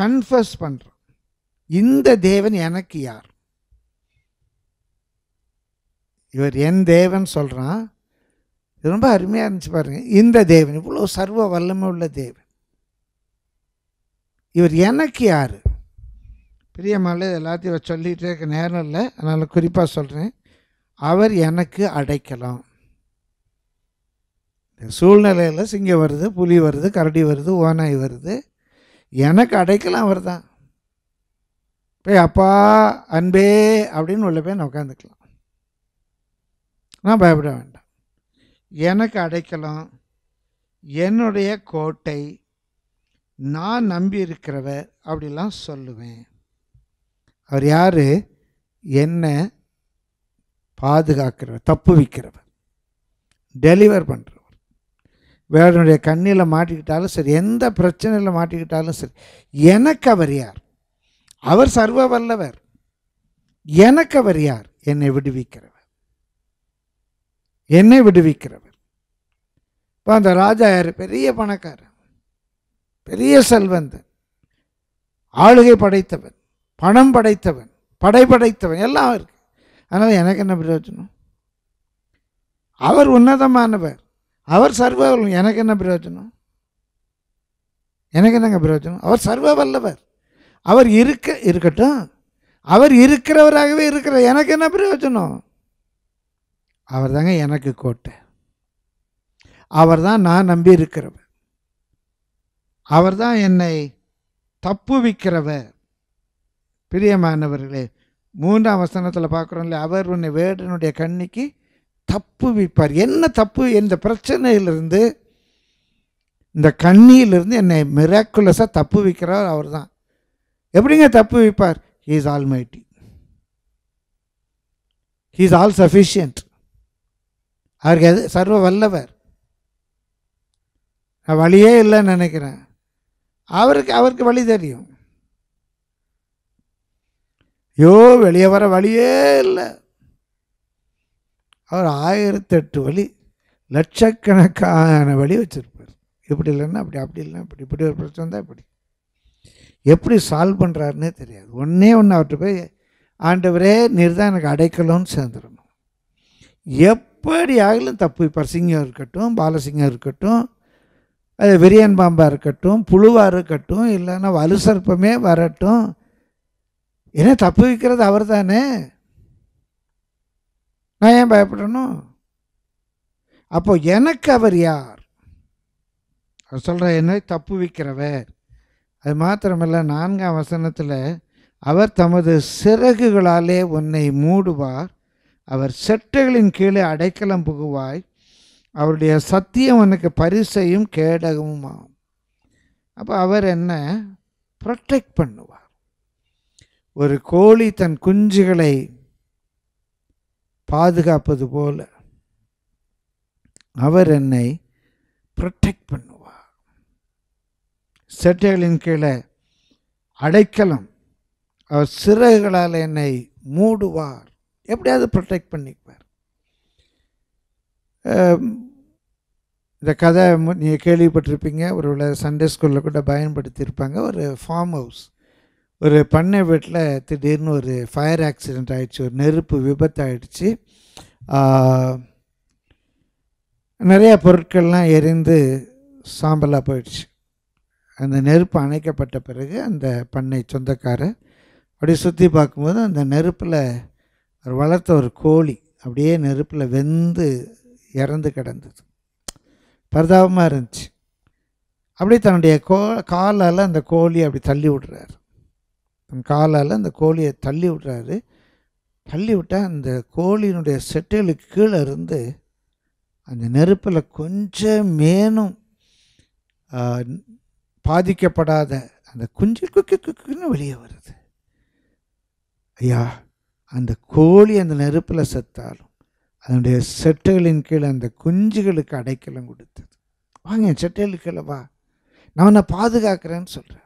கன்ஃபஸ் பண்ணுறான் இந்த தேவன் எனக்கு யார் இவர் என் தேவன் சொல்கிறான் இது ரொம்ப அருமையாக இருந்துச்சு பாருங்கள் இந்த தேவன் இவ்வளோ சர்வ வல்லமை உள்ள தேவன் இவர் எனக்கு யார் பிரியமால எல்லாத்தையும் சொல்லிகிட்டே இருக்க நேரம் இல்லை அதனால் குறிப்பாக சொல்கிறேன் அவர் எனக்கு அடைக்கலாம் இந்த சூழ்நிலையில் சிங்கம் வருது புலி வருது கரடி வருது ஓனாய் வருது எனக்கு அடைக்கலாம் அவர் தான் போய் அப்பா அன்பே அப்படின்னு உள்ள போய் நான் உட்காந்துக்கலாம் நான் பயப்பட வேண்டாம் எனக்கு அடைக்கலாம் என்னுடைய கோட்டை நான் நம்பி இருக்கிறவர் அப்படிலாம் சொல்லுவேன் அவர் யார் என்னை பாதுகாக்கிறவர் தப்பு விற்கிறவர் டெலிவர் பண்ணுறவர் வேடனுடைய கண்ணில் மாட்டிக்கிட்டாலும் சரி எந்த பிரச்சனையில் மாட்டிக்கிட்டாலும் சரி எனக்கு அவர் யார் அவர் சர்வ வல்லவர் எனக்கு அவர் யார் என்னை விடுவிக்கிறவர் என்னை விடுவிக்கிறவர் இப்போ அந்த ராஜா யார் பெரிய பணக்காரர் பெரிய செல்வந்தன் ஆளுகை படைத்தவர் பணம் படைத்தவன் படை படைத்தவன் எல்லாம் இருக்கு அதனால் எனக்கு என்ன பிரயோஜனம் அவர் உன்னதமானவர் அவர் சர்வ எனக்கு என்ன பிரயோஜனம் எனக்கு என்னங்க பிரயோஜனம் அவர் சர்வ வல்லவர் அவர் இருக்க இருக்கட்டும் அவர் இருக்கிறவராகவே இருக்கிற எனக்கு என்ன பிரயோஜனம் அவர் தாங்க எனக்கு கோட்டை அவர் தான் நான் நம்பி இருக்கிறவர் அவர் தான் என்னை தப்புவிக்கிறவர் பிரியமானவர்களே மூன்றாம் வசனத்தில் பார்க்குறோம்ல அவர் உன்னை வேடனுடைய கண்ணிக்கு தப்பு விற்பார் என்ன தப்பு இந்த பிரச்சனையிலிருந்து இந்த கண்ணியிலிருந்து என்னை மிராக்குலஸாக தப்பு விற்கிறார் அவர் தான் எப்படிங்க தப்பு விற்பார் he's all mighty he's all sufficient அவருக்கு அது சர்வ வல்லவர் நான் வழியே இல்லைன்னு நினைக்கிறேன் அவருக்கு அவருக்கு வழி தெரியும் ஐயோ வெளியே வர வழியே இல்லை அவர் ஆயிரத்தெட்டு வழி லட்சக்கணக்கான வழி வச்சுருப்பார் இப்படி இல்லைன்னா அப்படி அப்படி இல்லை இப்படி இப்படி ஒரு பிரச்சனை தான் இப்படி எப்படி சால்வ் பண்ணுறாருன்னே தெரியாது ஒன்றே ஒன்று அவர்கிட்ட போய் ஆண்டவரே நீர் தான் எனக்கு அடைக்கலோன்னு சேர்ந்துடணும் எப்படி ஆகிலும் இப்போ சிங்கம் இருக்கட்டும் பாலசிங்கம் இருக்கட்டும் அது விரியன் பாம்பாக இருக்கட்டும் புழுவாக இருக்கட்டும் இல்லைன்னா வலு வரட்டும் ஏன்னா தப்பு வைக்கிறது அவர் தானே நான் ஏன் பயப்படணும் அப்போ எனக்கு அவர் யார் அவர் சொல்கிற என்னை தப்பு வைக்கிறவர் அது மாத்திரமல்ல நான்காம் வசனத்தில் அவர் தமது சிறகுகளாலே உன்னை மூடுவார் அவர் செட்டைகளின் கீழே அடைக்கலம் புகுவாய் அவருடைய சத்தியம் உனக்கு பரிசையும் கேடகமும் ஆகும் அப்போ அவர் என்ன ப்ரொட்டெக்ட் பண்ணுவார் ஒரு கோழி தன் குஞ்சுகளை பாதுகாப்பது போல அவர் என்னை ப்ரொட்டெக்ட் பண்ணுவார் செட்டைகளின் கீழே அடைக்கலம் அவர் சிறகுகளால் என்னை மூடுவார் எப்படியாவது ப்ரொட்டெக்ட் பண்ணிக்குவார் இந்த கதை நீங்கள் கேள்விப்பட்டிருப்பீங்க ஒரு சண்டே ஸ்கூலில் கூட பயன்படுத்தியிருப்பாங்க ஒரு ஃபார்ம் ஹவுஸ் ஒரு பண்ணை வீட்டில் திடீர்னு ஒரு ஃபயர் ஆக்சிடெண்ட் ஆகிடுச்சு ஒரு நெருப்பு விபத்து ஆகிடுச்சு நிறையா பொருட்கள்லாம் எரிந்து சாம்பலாக போயிடுச்சு அந்த நெருப்பு அணைக்கப்பட்ட பிறகு அந்த பண்ணை சொந்தக்காரர் அப்படியே சுற்றி பார்க்கும்போது அந்த நெருப்பில் வளர்த்த ஒரு கோழி அப்படியே நெருப்பில் வெந்து இறந்து கிடந்தது பரிதாபமாக இருந்துச்சு அப்படியே தன்னுடைய கோ காலால் அந்த கோழி அப்படி தள்ளி விடுறாரு தன் காலால் அந்த கோழியை தள்ளி விட்றாரு தள்ளி விட்டால் அந்த கோழியினுடைய செட்டைகளுக்கு கீழே இருந்து அந்த நெருப்பில் கொஞ்சம் மேனும் பாதிக்கப்படாத அந்த குஞ்சு குக்கி குக்குன்னு வெளியே வருது ஐயா அந்த கோழி அந்த நெருப்பில் செத்தாலும் அதனுடைய செட்டுகளின் கீழே அந்த குஞ்சுகளுக்கு அடைக்கலம் கொடுத்தது வாங்க செட்டையில் கீழே வா நான் உன்னை பாதுகாக்கிறேன்னு சொல்கிறேன்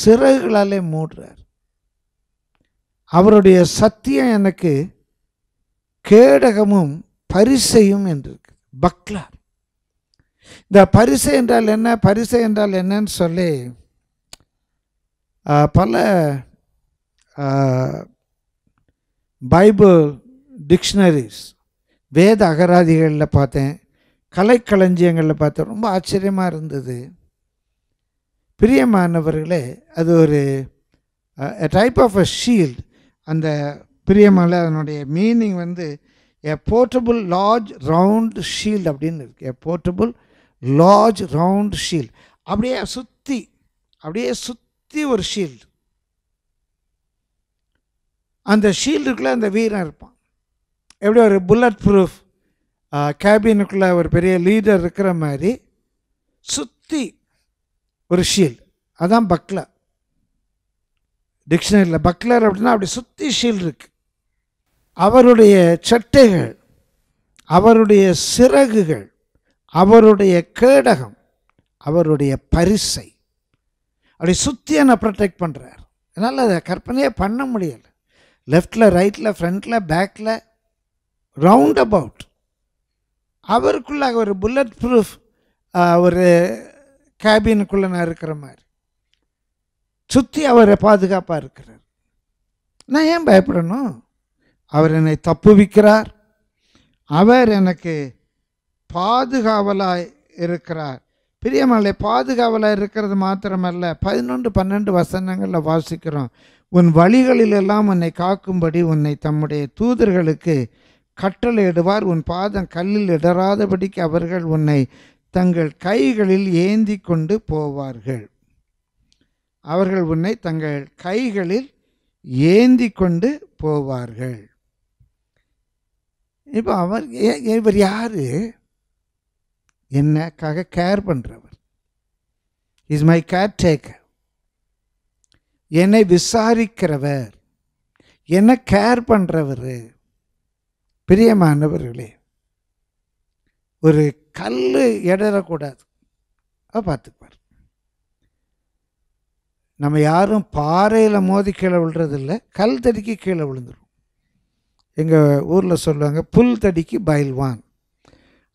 சிறகுகளாலே மூடுறார் அவருடைய சத்தியம் எனக்கு கேடகமும் பரிசையும் என்று பக்லார் இந்த பரிசை என்றால் என்ன பரிசை என்றால் என்னன்னு சொல்லி பல பைபிள் டிக்ஷனரிஸ் வேத அகராதிகளில் பார்த்தேன் கலைக்களஞ்சியங்களில் பார்த்தேன் ரொம்ப ஆச்சரியமாக இருந்தது பிரியமானவர்களே அது ஒரு டைப் ஆஃப் அ ஷீல்டு அந்த பிரியமான அதனுடைய மீனிங் வந்து a portable large round shield அப்படின்னு இருக்குது a portable large round shield அப்படியே சுற்றி அப்படியே சுற்றி ஒரு ஷீல்டு அந்த ஷீல்டுக்குள்ளே அந்த வீரன் இருப்பான் எப்படி ஒரு புல்லட் ப்ரூஃப் கேபினுக்குள்ளே ஒரு பெரிய லீடர் இருக்கிற மாதிரி சுற்றி ஒரு ஷீல் அதான் பக்லர் டிக்ஷனரியில் பக்லர் அப்படின்னா அப்படி சுற்றி ஷீல் இருக்குது அவருடைய சட்டைகள் அவருடைய சிறகுகள் அவருடைய கேடகம் அவருடைய பரிசை அப்படி சுற்றி என்னை ப்ரொடெக்ட் பண்ணுறார் என்னால் அதை கற்பனையே பண்ண முடியலை லெஃப்டில் ரைட்டில் ஃப்ரண்ட்டில் பேக்கில் ரவுண்ட் அபவுட் அவருக்குள்ள ஒரு புல்லட் ப்ரூஃப் ஒரு கேபினுக்குள்ளே நான் இருக்கிற மாதிரி சுற்றி அவரை பாதுகாப்பாக இருக்கிறார் நான் ஏன் பயப்படணும் அவர் என்னை தப்புவிக்கிறார் அவர் எனக்கு பாதுகாவலாய் இருக்கிறார் பிரியமலை பாதுகாவலாக இருக்கிறது மாத்திரமல்ல பதினொன்று பன்னெண்டு வசனங்களில் வாசிக்கிறோம் உன் வழிகளிலெல்லாம் உன்னை காக்கும்படி உன்னை தம்முடைய தூதர்களுக்கு கட்டளையிடுவார் உன் பாதம் கல்லில் இடராதபடிக்கு அவர்கள் உன்னை தங்கள் கைகளில் ஏந்தி கொண்டு போவார்கள் அவர்கள் உன்னை தங்கள் கைகளில் ஏந்தி கொண்டு போவார்கள் இப்போ அவர் இவர் யார் என்னக்காக கேர் பண்ணுறவர் இஸ் மை கேர் டேக்கர் என்னை விசாரிக்கிறவர் என்னை கேர் பண்ணுறவர் பிரியமானவர்களே ஒரு கல் இடறக்கூடாது பார்த்துக்குவார் நம்ம யாரும் பாறையில் மோதி கீழே விழுறதில்லை கல் தடிக்கு கீழே விழுந்துடும் எங்கள் ஊரில் சொல்லுவாங்க புல் தடிக்கு பயல்வான்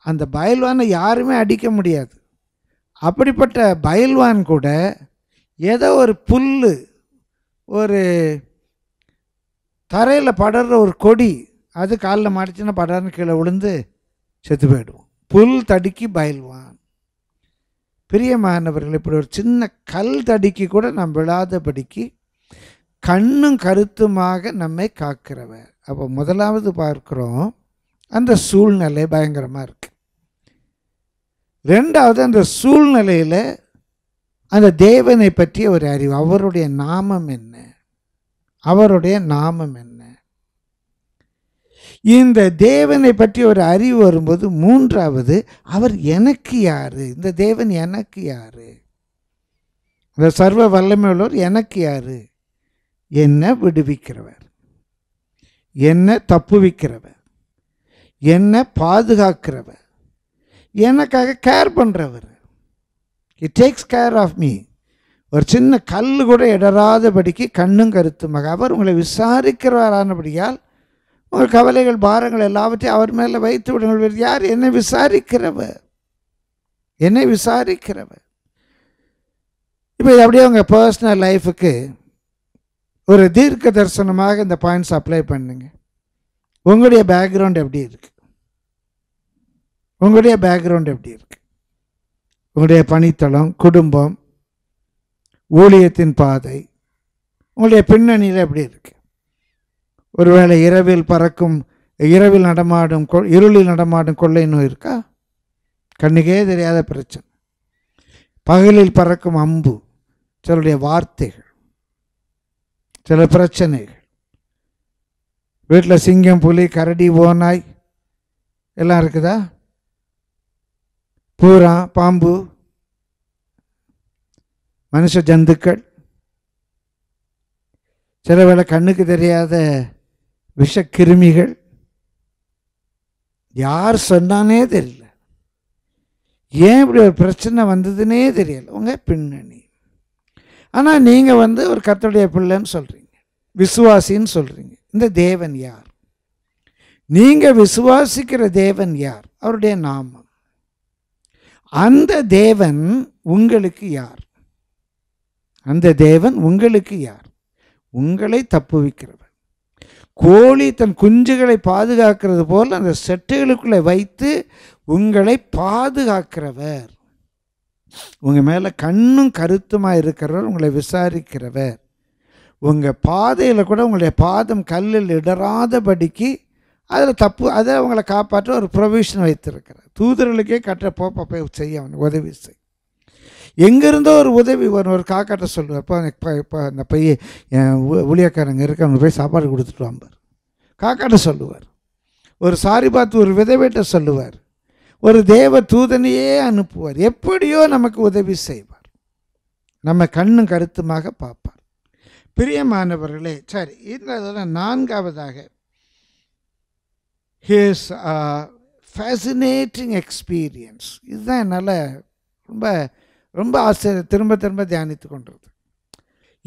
அந்த பயல்வானை யாருமே அடிக்க முடியாது அப்படிப்பட்ட பயல்வான் கூட ஏதோ ஒரு புல் ஒரு தரையில் படர்ற ஒரு கொடி அது காலில் மாடிச்சுன்னா படர்னு கீழே விழுந்து செத்து போயிடுவோம் புல் தடுக்கி பயில்வான் பிரியமானவர்கள் இப்படி ஒரு சின்ன கல் தடுக்கி கூட நாம் விழாதபடிக்கு கண்ணும் கருத்துமாக நம்மை காக்கிறவர் அப்போ முதலாவது பார்க்குறோம் அந்த சூழ்நிலை பயங்கரமாக இருக்குது ரெண்டாவது அந்த சூழ்நிலையில் அந்த தேவனை பற்றிய ஒரு அறிவு அவருடைய நாமம் என்ன அவருடைய நாமம் என்ன இந்த தேவனை பற்றி ஒரு அறிவு வரும்போது மூன்றாவது அவர் எனக்கு யார் இந்த தேவன் எனக்கு யார் இந்த சர்வ வல்லமை உள்ளவர் எனக்கு யார் என்ன விடுவிக்கிறவர் என்ன தப்புவிக்கிறவர் என்ன பாதுகாக்கிறவர் எனக்காக கேர் பண்ணுறவர் it takes care of me ஒரு சின்ன கல் கூட இடராதபடிக்கு கண்ணும் கருத்துமாக அவர் உங்களை விசாரிக்கிறவரானபடியால் உங்கள் கவலைகள் பாரங்கள் எல்லாவற்றையும் அவர் மேலே வைத்து விடுங்கள் யார் என்னை விசாரிக்கிறவ என்னை விசாரிக்கிறவ இப்போ அப்படியே உங்கள் பர்சனல் லைஃபுக்கு ஒரு தீர்க்க தரிசனமாக இந்த பாயிண்ட்ஸ் அப்ளை பண்ணுங்க உங்களுடைய பேக்ரவுண்ட் எப்படி இருக்குது உங்களுடைய பேக்ரவுண்ட் எப்படி இருக்குது உங்களுடைய பணித்தளம் குடும்பம் ஊழியத்தின் பாதை உங்களுடைய பின்னணியில் எப்படி இருக்குது ஒருவேளை இரவில் பறக்கும் இரவில் நடமாடும் கொ இருளில் நடமாடும் கொள்ளை நோய் இருக்கா கண்ணுக்கே தெரியாத பிரச்சனை பகலில் பறக்கும் அம்பு சிலருடைய வார்த்தைகள் சில பிரச்சனைகள் வீட்டில் சிங்கம் புலி கரடி ஓனாய் எல்லாம் இருக்குதா பூரா பாம்பு மனுஷ ஜந்துக்கள் சில வேளை கண்ணுக்கு தெரியாத விஷக்கிருமிகள் யார் சொன்னானே தெரியல ஏன் இப்படி ஒரு பிரச்சனை வந்ததுன்னே தெரியல உங்கள் பின்னணி ஆனால் நீங்கள் வந்து ஒரு கத்தோடைய பிள்ளைன்னு சொல்கிறீங்க விசுவாசின்னு சொல்கிறீங்க இந்த தேவன் யார் நீங்கள் விசுவாசிக்கிற தேவன் யார் அவருடைய நாமம் அந்த தேவன் உங்களுக்கு யார் அந்த தேவன் உங்களுக்கு யார் உங்களை தப்புவிக்கிறவர் கோழி தன் குஞ்சுகளை பாதுகாக்கிறது போல் அந்த செட்டுகளுக்குள்ளே வைத்து உங்களை பாதுகாக்கிறவர் உங்கள் மேலே கண்ணும் கருத்துமாக இருக்கிறவர் உங்களை விசாரிக்கிறவர் உங்கள் பாதையில் கூட உங்களுடைய பாதம் கல்லில் இடராதபடிக்கு அதில் தப்பு அதை அவங்களை காப்பாற்ற ஒரு ப்ரொவிஷன் வைத்திருக்கிறார் தூதர்களுக்கே கற்ற போப்பை செய்ய செய்ய உதவி செய் எங்கேருந்தோ ஒரு உதவி வரும் ஒரு காக்காட்ட சொல்லுவார் இப்போ இப்போ இப்போ அந்த பைய என் ஊழியக்காரங்க இருக்க அவங்க போய் சாப்பாடு கொடுத்துட்டு வாம்பார் காக்காட்ட சொல்லுவார் ஒரு சாரி பார்த்து ஒரு விதவைட்ட சொல்லுவார் ஒரு தேவ தூதனையே அனுப்புவார் எப்படியோ நமக்கு உதவி செய்வார் நம்ம கண்ணும் கருத்துமாக பார்ப்பார் பிரியமானவர்களே சரி இந்த நான்காவதாக ஹிஸ் ஃபேசினேட்டிங் எக்ஸ்பீரியன்ஸ் இதுதான் என்னால் ரொம்ப ரொம்ப ஆச்சரிய திரும்ப திரும்ப தியானித்து கொண்டிருக்கு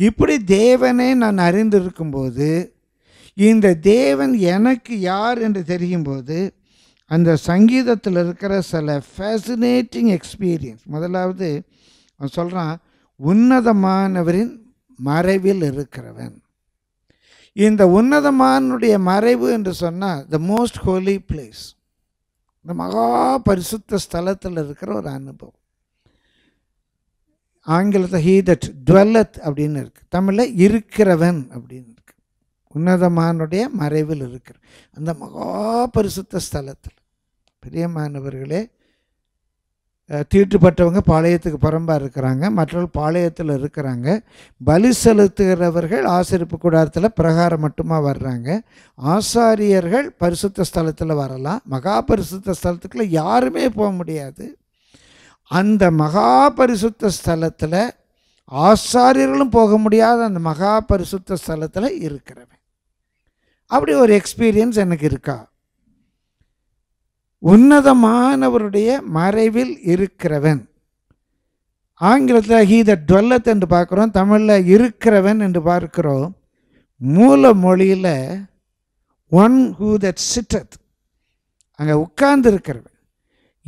இப்படி தேவனே நான் அறிந்திருக்கும்போது இந்த தேவன் எனக்கு யார் என்று தெரியும்போது அந்த சங்கீதத்தில் இருக்கிற சில ஃபேசினேட்டிங் எக்ஸ்பீரியன்ஸ் முதலாவது அவன் சொல்கிறான் உன்னதமானவரின் மறைவில் இருக்கிறவன் இந்த உன்னதமானுடைய மறைவு என்று சொன்னால் த மோஸ்ட் ஹோலி பிளேஸ் இந்த மகா பரிசுத்த ஸ்தலத்தில் இருக்கிற ஒரு அனுபவம் ஆங்கிலத்தில் ஹீ தட் டுவெல்லத் அப்படின்னு இருக்குது தமிழில் இருக்கிறவன் அப்படின்னு இருக்குது உன்னதமானுடைய மறைவில் இருக்கிற அந்த மகா பரிசுத்த ஸ்தலத்தில் பெரிய மாணவர்களே தீட்டுப்பட்டவங்க பாளையத்துக்கு புறம்பாக இருக்கிறாங்க மற்றவர்கள் பாளையத்தில் இருக்கிறாங்க பலி செலுத்துகிறவர்கள் ஆசிரிப்பு கூடாரத்தில் பிரகாரம் மட்டுமா வர்றாங்க ஆசாரியர்கள் பரிசுத்த ஸ்தலத்தில் வரலாம் மகா பரிசுத்த ஸ்தலத்துக்குள்ளே யாருமே போக முடியாது அந்த மகா பரிசுத்த ஸ்தலத்தில் ஆசாரியர்களும் போக முடியாத அந்த மகா பரிசுத்த ஸ்தலத்தில் இருக்கிறவன் அப்படி ஒரு எக்ஸ்பீரியன்ஸ் எனக்கு இருக்கா உன்னதமானவருடைய மறைவில் இருக்கிறவன் ஆங்கிலத்தில் ஹீத டுவல்லத் டுவெல்லத் என்று பார்க்குறோம் தமிழில் இருக்கிறவன் என்று பார்க்கிறோம் மூல மொழியில் ஒன் ஹூ தட் சிட்டத் அங்கே உட்கார்ந்து இருக்கிறவன்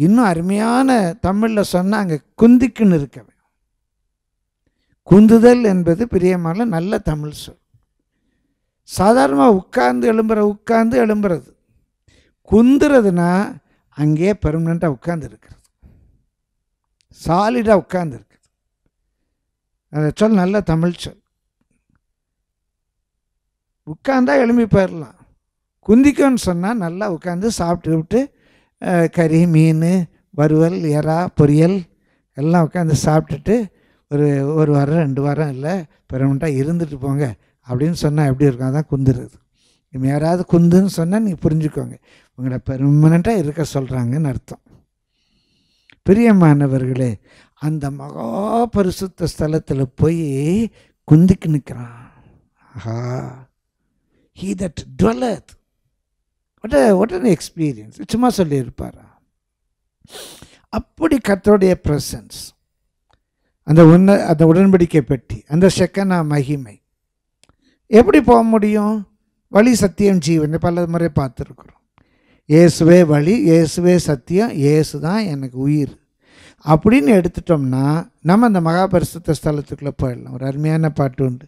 இன்னும் அருமையான தமிழில் சொன்னால் அங்கே குந்திக்குன்னு இருக்கவே குந்துதல் என்பது பிரியமான நல்ல தமிழ் சொல் சாதாரணமாக உட்கார்ந்து எழும்புற உட்கார்ந்து எழும்புறது குந்துறதுனா அங்கேயே பெர்மனண்ட்டாக உட்கார்ந்து இருக்கிறது சாலிடாக உட்கார்ந்து இருக்குது அந்த சொல் நல்ல தமிழ் சொல் உட்கார்ந்தா எழும்பி போயிடலாம் குந்திக்கோன்னு சொன்னால் நல்லா உட்காந்து சாப்பிட்டு விட்டு கறி மீன் வறுவல் எறா பொரியல் எல்லாம் உட்காந்து சாப்பிட்டுட்டு ஒரு ஒரு வாரம் ரெண்டு வாரம் இல்லை பெருமெண்ட்டாக இருந்துட்டு போங்க அப்படின்னு சொன்னால் எப்படி இருக்கும் அதான் குந்துருது இனிமே யாராவது குந்துன்னு சொன்னால் நீங்கள் புரிஞ்சுக்கோங்க உங்களை பெர்மனெண்ட்டாக இருக்க சொல்கிறாங்கன்னு அர்த்தம் பிரியமானவர்களே அந்த மகா பரிசுத்த ஸ்தலத்தில் போய் குந்திக்கு நிற்கிறான் ஆஹா he that dwelleth what what an experience சும்மா சொல்லியிருப்பாரா அப்படி கத்தருடைய ப்ரெசன்ஸ் அந்த உன்ன அந்த உடன்படிக்கை பெட்டி அந்த செக்கனா மகிமை எப்படி போக முடியும் வழி சத்தியம் ஜீவன் பல முறை பார்த்துருக்குறோம் இயேசுவே வழி இயேசுவே சத்தியம் இயேசு தான் எனக்கு உயிர் அப்படின்னு எடுத்துட்டோம்னா நம்ம அந்த மகாபரிசுத்த ஸ்தலத்துக்குள்ளே போயிடலாம் ஒரு அருமையான பாட்டு உண்டு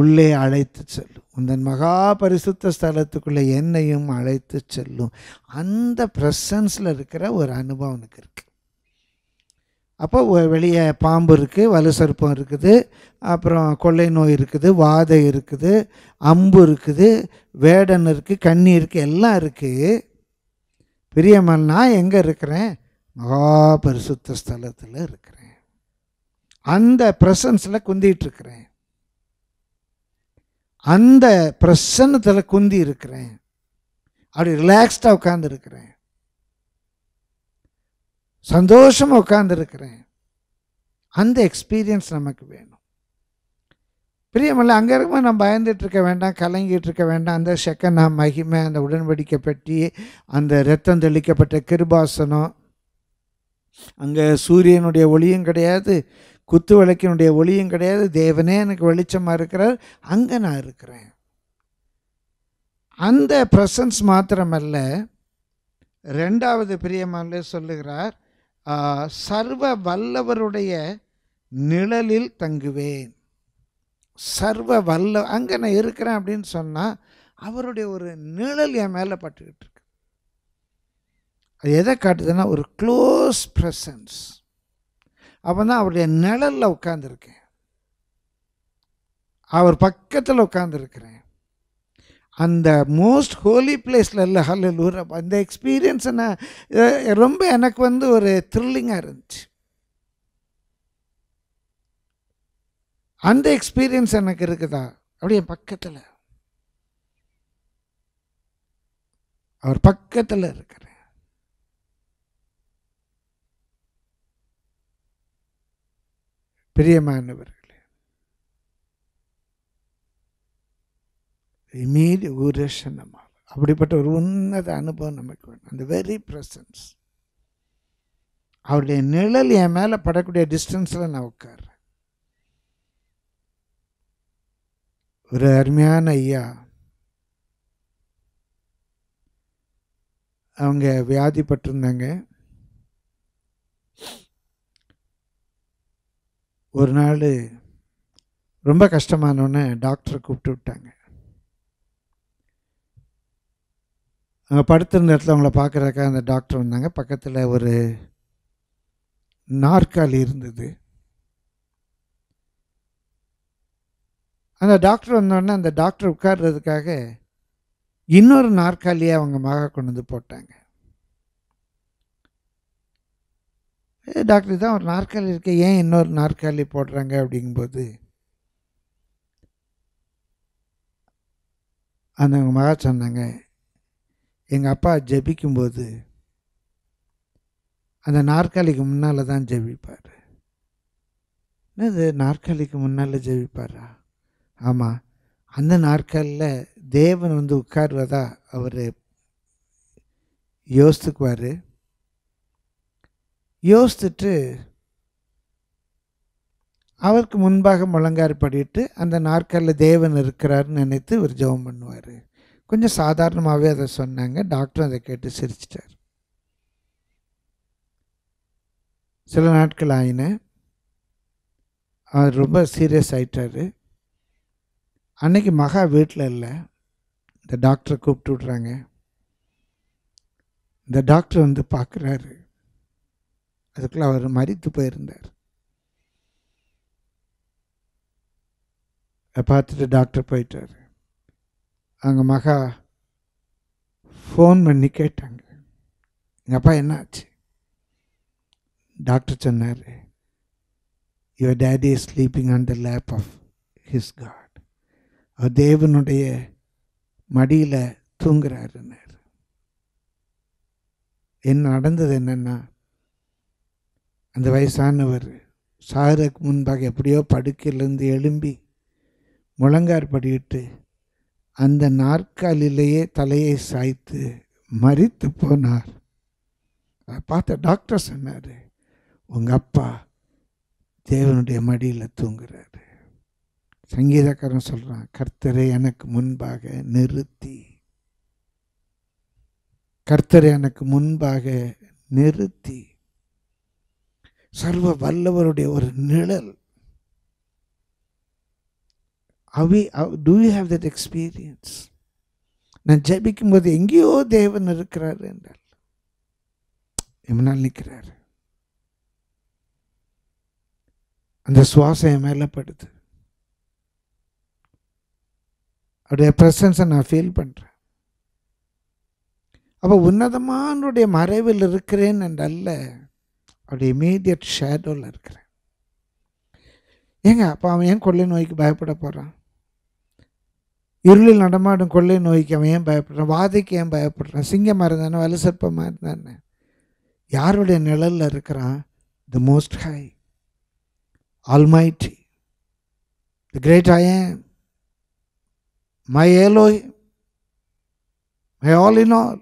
உள்ளே அழைத்து செல்லும் உந்தன் மகா பரிசுத்த ஸ்தலத்துக்குள்ளே என்னையும் அழைத்து செல்லும் அந்த ப்ரெசன்ஸில் இருக்கிற ஒரு அனுபவம் எனக்கு இருக்குது அப்போ வெளியே பாம்பு இருக்குது வலு சருப்பம் இருக்குது அப்புறம் கொள்ளை நோய் இருக்குது வாதை இருக்குது அம்பு இருக்குது வேடன் இருக்குது கண்ணி இருக்குது எல்லாம் இருக்குது பிரியமல் நான் எங்கே இருக்கிறேன் மகா பரிசுத்த ஸ்தலத்தில் இருக்கிறேன் அந்த ப்ரெசன்ஸில் குந்திகிட்டு இருக்கிறேன் அந்த பிரசன்னத்தில் குந்தி இருக்கிறேன் அப்படி ரிலாக்ஸ்டாக உட்காந்துருக்கிறேன் சந்தோஷமாக உட்காந்துருக்கிறேன் அந்த எக்ஸ்பீரியன்ஸ் நமக்கு வேணும் பிரியமில்ல அங்கே இருக்கும்போது நம்ம பயந்துட்டு இருக்க வேண்டாம் கலங்கிட்டு இருக்க வேண்டாம் அந்த செக்கன் நான் மகிமை அந்த உடன்படிக்கை பற்றி அந்த ரத்தம் தெளிக்கப்பட்ட கிருபாசனம் அங்கே சூரியனுடைய ஒளியும் கிடையாது குத்து விளக்கினுடைய ஒளியும் கிடையாது தேவனே எனக்கு வெளிச்சமாக இருக்கிறார் அங்கே நான் இருக்கிறேன் அந்த ப்ரெசன்ஸ் மாத்திரமல்ல ரெண்டாவது பிரியமான சொல்லுகிறார் சர்வ வல்லவருடைய நிழலில் தங்குவேன் சர்வ வல்ல அங்கே நான் இருக்கிறேன் அப்படின்னு சொன்னால் அவருடைய ஒரு நிழல் என் மேலே பட்டுக்கிட்டு இருக்கு அது எதை காட்டுதுன்னா ஒரு க்ளோஸ் ப்ரெசன்ஸ் அப்போ தான் அவருடைய நிழலில் உட்காந்துருக்கேன் அவர் பக்கத்தில் உட்காந்துருக்கிறேன் அந்த மோஸ்ட் ஹோலி பிளேஸில் இல்லை ஹல்லூர் அந்த எக்ஸ்பீரியன்ஸை நான் ரொம்ப எனக்கு வந்து ஒரு த்ரில்லிங்காக இருந்துச்சு அந்த எக்ஸ்பீரியன்ஸ் எனக்கு இருக்குதா அப்படியே பக்கத்தில் அவர் பக்கத்தில் இருக்கிறார் பிரியமானவர்களே இமீடிய ஊரேஷனமாக அப்படிப்பட்ட ஒரு உன்னத அனுபவம் நமக்கு வேணும் அந்த வெரி ப்ரெசன்ஸ் அவருடைய நிழல் என் மேலே படக்கூடிய டிஸ்டன்ஸில் நான் உட்காடுறேன் ஒரு அருமையான ஐயா அவங்க வியாதிப்பட்டிருந்தாங்க ஒரு நாள் ரொம்ப கஷ்டமானோடனே டாக்டரை கூப்பிட்டு விட்டாங்க அவங்க படுத்திருந்த இடத்துல அவங்கள பார்க்குறக்காக அந்த டாக்டர் வந்தாங்க பக்கத்தில் ஒரு நாற்காலி இருந்தது அந்த டாக்டர் வந்தோடனே அந்த டாக்டர் உட்கார்றதுக்காக இன்னொரு நாற்காலியை அவங்க மக கொண்டு வந்து போட்டாங்க டாக்டர் தான் ஒரு நாற்காலி இருக்க ஏன் இன்னொரு நாற்காலி போடுறாங்க அப்படிங்கும்போது அந்த மகா சொன்னாங்க எங்கள் அப்பா ஜபிக்கும்போது அந்த நாற்காலிக்கு முன்னால் தான் ஜபிப்பார் என்னது நாற்காலிக்கு முன்னால் ஜெபிப்பாரா ஆமாம் அந்த நாற்காலில் தேவன் வந்து உட்காருவதா அவர் யோசித்துக்குவார் யோசித்துட்டு அவருக்கு முன்பாக முழங்கார் படிட்டு அந்த நாற்காலில் தேவன் இருக்கிறாருன்னு நினைத்து இவர் ஜெபம் பண்ணுவார் கொஞ்சம் சாதாரணமாகவே அதை சொன்னாங்க டாக்டரும் அதை கேட்டு சிரிச்சிட்டார் சில நாட்கள் ஆயின அவர் ரொம்ப சீரியஸ் ஆகிட்டார் அன்னைக்கு மகா வீட்டில் இல்லை இந்த டாக்டரை கூப்பிட்டு விட்றாங்க இந்த டாக்டர் வந்து பார்க்குறாரு அதுக்குள்ளே அவர் மறித்து போயிருந்தார் பார்த்துட்டு டாக்டர் போயிட்டார் அவங்க மகா ஃபோன் பண்ணி கேட்டாங்க எங்கள் அப்பா என்ன ஆச்சு டாக்டர் சொன்னார் your daddy is sleeping and the lap of his God அவர் தேவனுடைய மடியில் தூங்குறாருன்னார் என்ன நடந்தது என்னென்னா அந்த வயசானவர் சாருக்கு முன்பாக எப்படியோ படுக்கையிலேருந்து எழும்பி முழங்கார் படிக்கிட்டு அந்த நாற்காலிலேயே தலையை சாய்த்து மறித்து போனார் அதை பார்த்த டாக்டர் சொன்னார் உங்கள் அப்பா தேவனுடைய மடியில் தூங்குறாரு சங்கீதக்காரன் சொல்கிறான் கர்த்தரை எனக்கு முன்பாக நிறுத்தி கர்த்தரை எனக்கு முன்பாக நிறுத்தி சர்வ வல்லவருடைய ஒரு நிழல் அவி do you have that experience நான் ஜபிக்கும் போது எங்கேயோ தேவன் இருக்கிறார் என்றால் எம்னால் நிற்கிறார் அந்த சுவாசம் என் மேலே படுது அவருடைய ப்ரெசன்ஸை நான் ஃபீல் பண்ணுறேன் அப்போ உன்னதமானுடைய மறைவில் இருக்கிறேன் என்றல்ல அவருடைய இமீடியட் ஷேடோவில் இருக்கிறேன் ஏங்க அப்போ அவன் ஏன் கொள்ளை நோய்க்கு பயப்பட போகிறான் இருளில் நடமாடும் கொள்ளை நோய்க்கு அவன் ஏன் பயப்படுறான் வாதைக்கு ஏன் பயப்படுறான் சிங்கமாக இருந்தானே வலுசப்பமாக இருந்தானே யாருடைய நிழலில் இருக்கிறான் the most high almighty the great I am my Eloi my all in all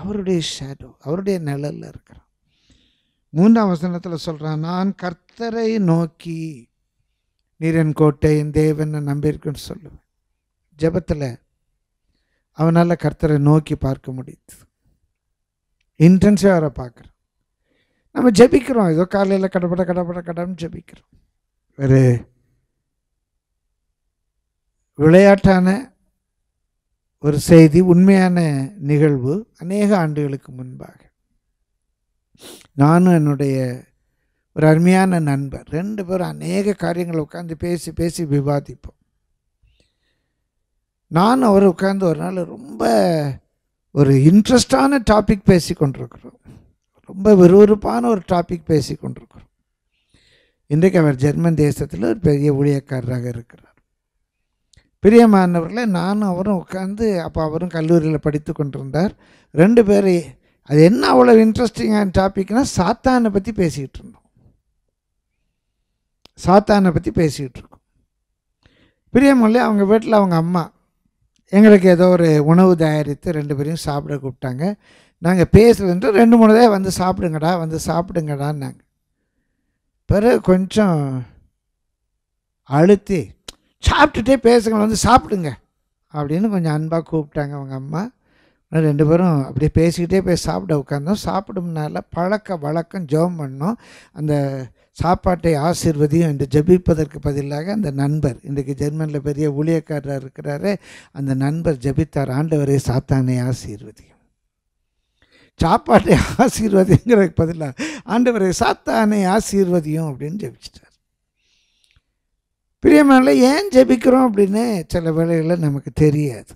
அவருடைய ஷேடோ அவருடைய நிழலில் இருக்கிறான் மூன்றாம் வசனத்தில் சொல்கிறான் நான் கர்த்தரை நோக்கி நீரன் கோட்டை என் தேவன் நம்பியிருக்குன்னு சொல்லுவேன் ஜபத்தில் அவனால் கர்த்தரை நோக்கி பார்க்க முடியுது இன்டென்ஸாக அவரை பார்க்குறோம் நம்ம ஜபிக்கிறோம் ஏதோ காலையில் கடப்பட கடப்பட கடன்னு ஜபிக்கிறோம் ஒரு விளையாட்டான ஒரு செய்தி உண்மையான நிகழ்வு அநேக ஆண்டுகளுக்கு முன்பாக நானும் என்னுடைய ஒரு அருமையான நண்பர் ரெண்டு பேரும் அநேக காரியங்களை உட்காந்து பேசி பேசி விவாதிப்போம் நான் அவர் உட்காந்து ஒரு நாள் ரொம்ப ஒரு இன்ட்ரெஸ்டான டாபிக் பேசி கொண்டிருக்கிறோம் ரொம்ப விறுவிறுப்பான ஒரு டாபிக் பேசி கொண்டிருக்கிறோம் இன்றைக்கு அவர் ஜெர்மன் தேசத்தில் ஒரு பெரிய ஊழியக்காரராக இருக்கிறார் பிரியமானவர்களை நானும் அவரும் உட்காந்து அப்போ அவரும் கல்லூரியில் படித்து கொண்டிருந்தார் ரெண்டு பேரும் அது என்ன அவ்வளோ இன்ட்ரெஸ்டிங்கான டாபிக்னால் சாத்தானை பற்றி பேசிக்கிட்டு இருந்தோம் சாத்தானை பற்றி பேசிக்கிட்டு இருக்கோம் பிரியமல்லி அவங்க வீட்டில் அவங்க அம்மா எங்களுக்கு ஏதோ ஒரு உணவு தயாரித்து ரெண்டு பேரையும் சாப்பிட கூப்பிட்டாங்க நாங்கள் பேசுகிறது ரெண்டு மூணு தான் வந்து சாப்பிடுங்கடா வந்து சாப்பிடுங்கடான்னாங்க பிறகு கொஞ்சம் அழுத்தி சாப்பிட்டுட்டே பேசுங்க வந்து சாப்பிடுங்க அப்படின்னு கொஞ்சம் அன்பாக கூப்பிட்டாங்க அவங்க அம்மா ஆனால் ரெண்டு பேரும் அப்படியே பேசிக்கிட்டே போய் சாப்பிட உட்காந்தோம் சாப்பிடும்னால பழக்க வழக்கம் ஜோம் பண்ணோம் அந்த சாப்பாட்டை ஆசிர்வதியும் என்று ஜபிப்பதற்கு பதிலாக அந்த நண்பர் இன்றைக்கு ஜெர்மனில் பெரிய ஊழியக்காரராக இருக்கிறாரே அந்த நண்பர் ஜபித்தார் ஆண்டவரை சாத்தானே ஆசீர்வதியும் சாப்பாட்டை ஆசீர்வதிங்கிறதுக்கு பதிலாக ஆண்டவரை சாத்தானை ஆசீர்வதியும் அப்படின்னு ஜபிச்சிட்டார் பிரியமான ஏன் ஜபிக்கிறோம் அப்படின்னு சில வேளைகளில் நமக்கு தெரியாது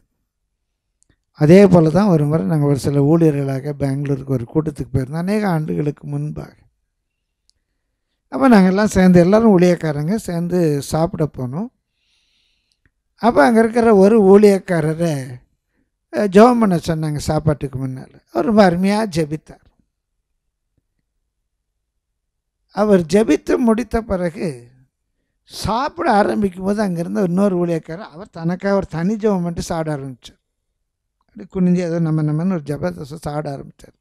அதே போல் தான் ஒரு முறை நாங்கள் ஒரு சில ஊழியர்களாக பெங்களூருக்கு ஒரு கூட்டத்துக்கு போயிருந்தோம் அநேக ஆண்டுகளுக்கு முன்பாக அப்போ நாங்கள் எல்லாம் சேர்ந்து எல்லோரும் ஊழியக்காரங்க சேர்ந்து சாப்பிட போனோம் அப்போ அங்கே இருக்கிற ஒரு ஊழியக்காரரை ஜெபம் பண்ண சொன்னாங்க சாப்பாட்டுக்கு முன்னால் ஒரு அருமையாக ஜெபித்தார் அவர் ஜெபித்து முடித்த பிறகு சாப்பிட ஆரம்பிக்கும் போது அங்கேருந்து இன்னொரு ஊழியக்காரர் அவர் தனக்காக ஒரு தனி ஜெபம் பண்ணிட்டு சாப்பிட ஆரம்பித்தார் அப்படி குனிஞ்சு ஏதோ நம்ம நம்மன்னு ஒரு ஜபத்தை சாட ஆரம்பித்தார்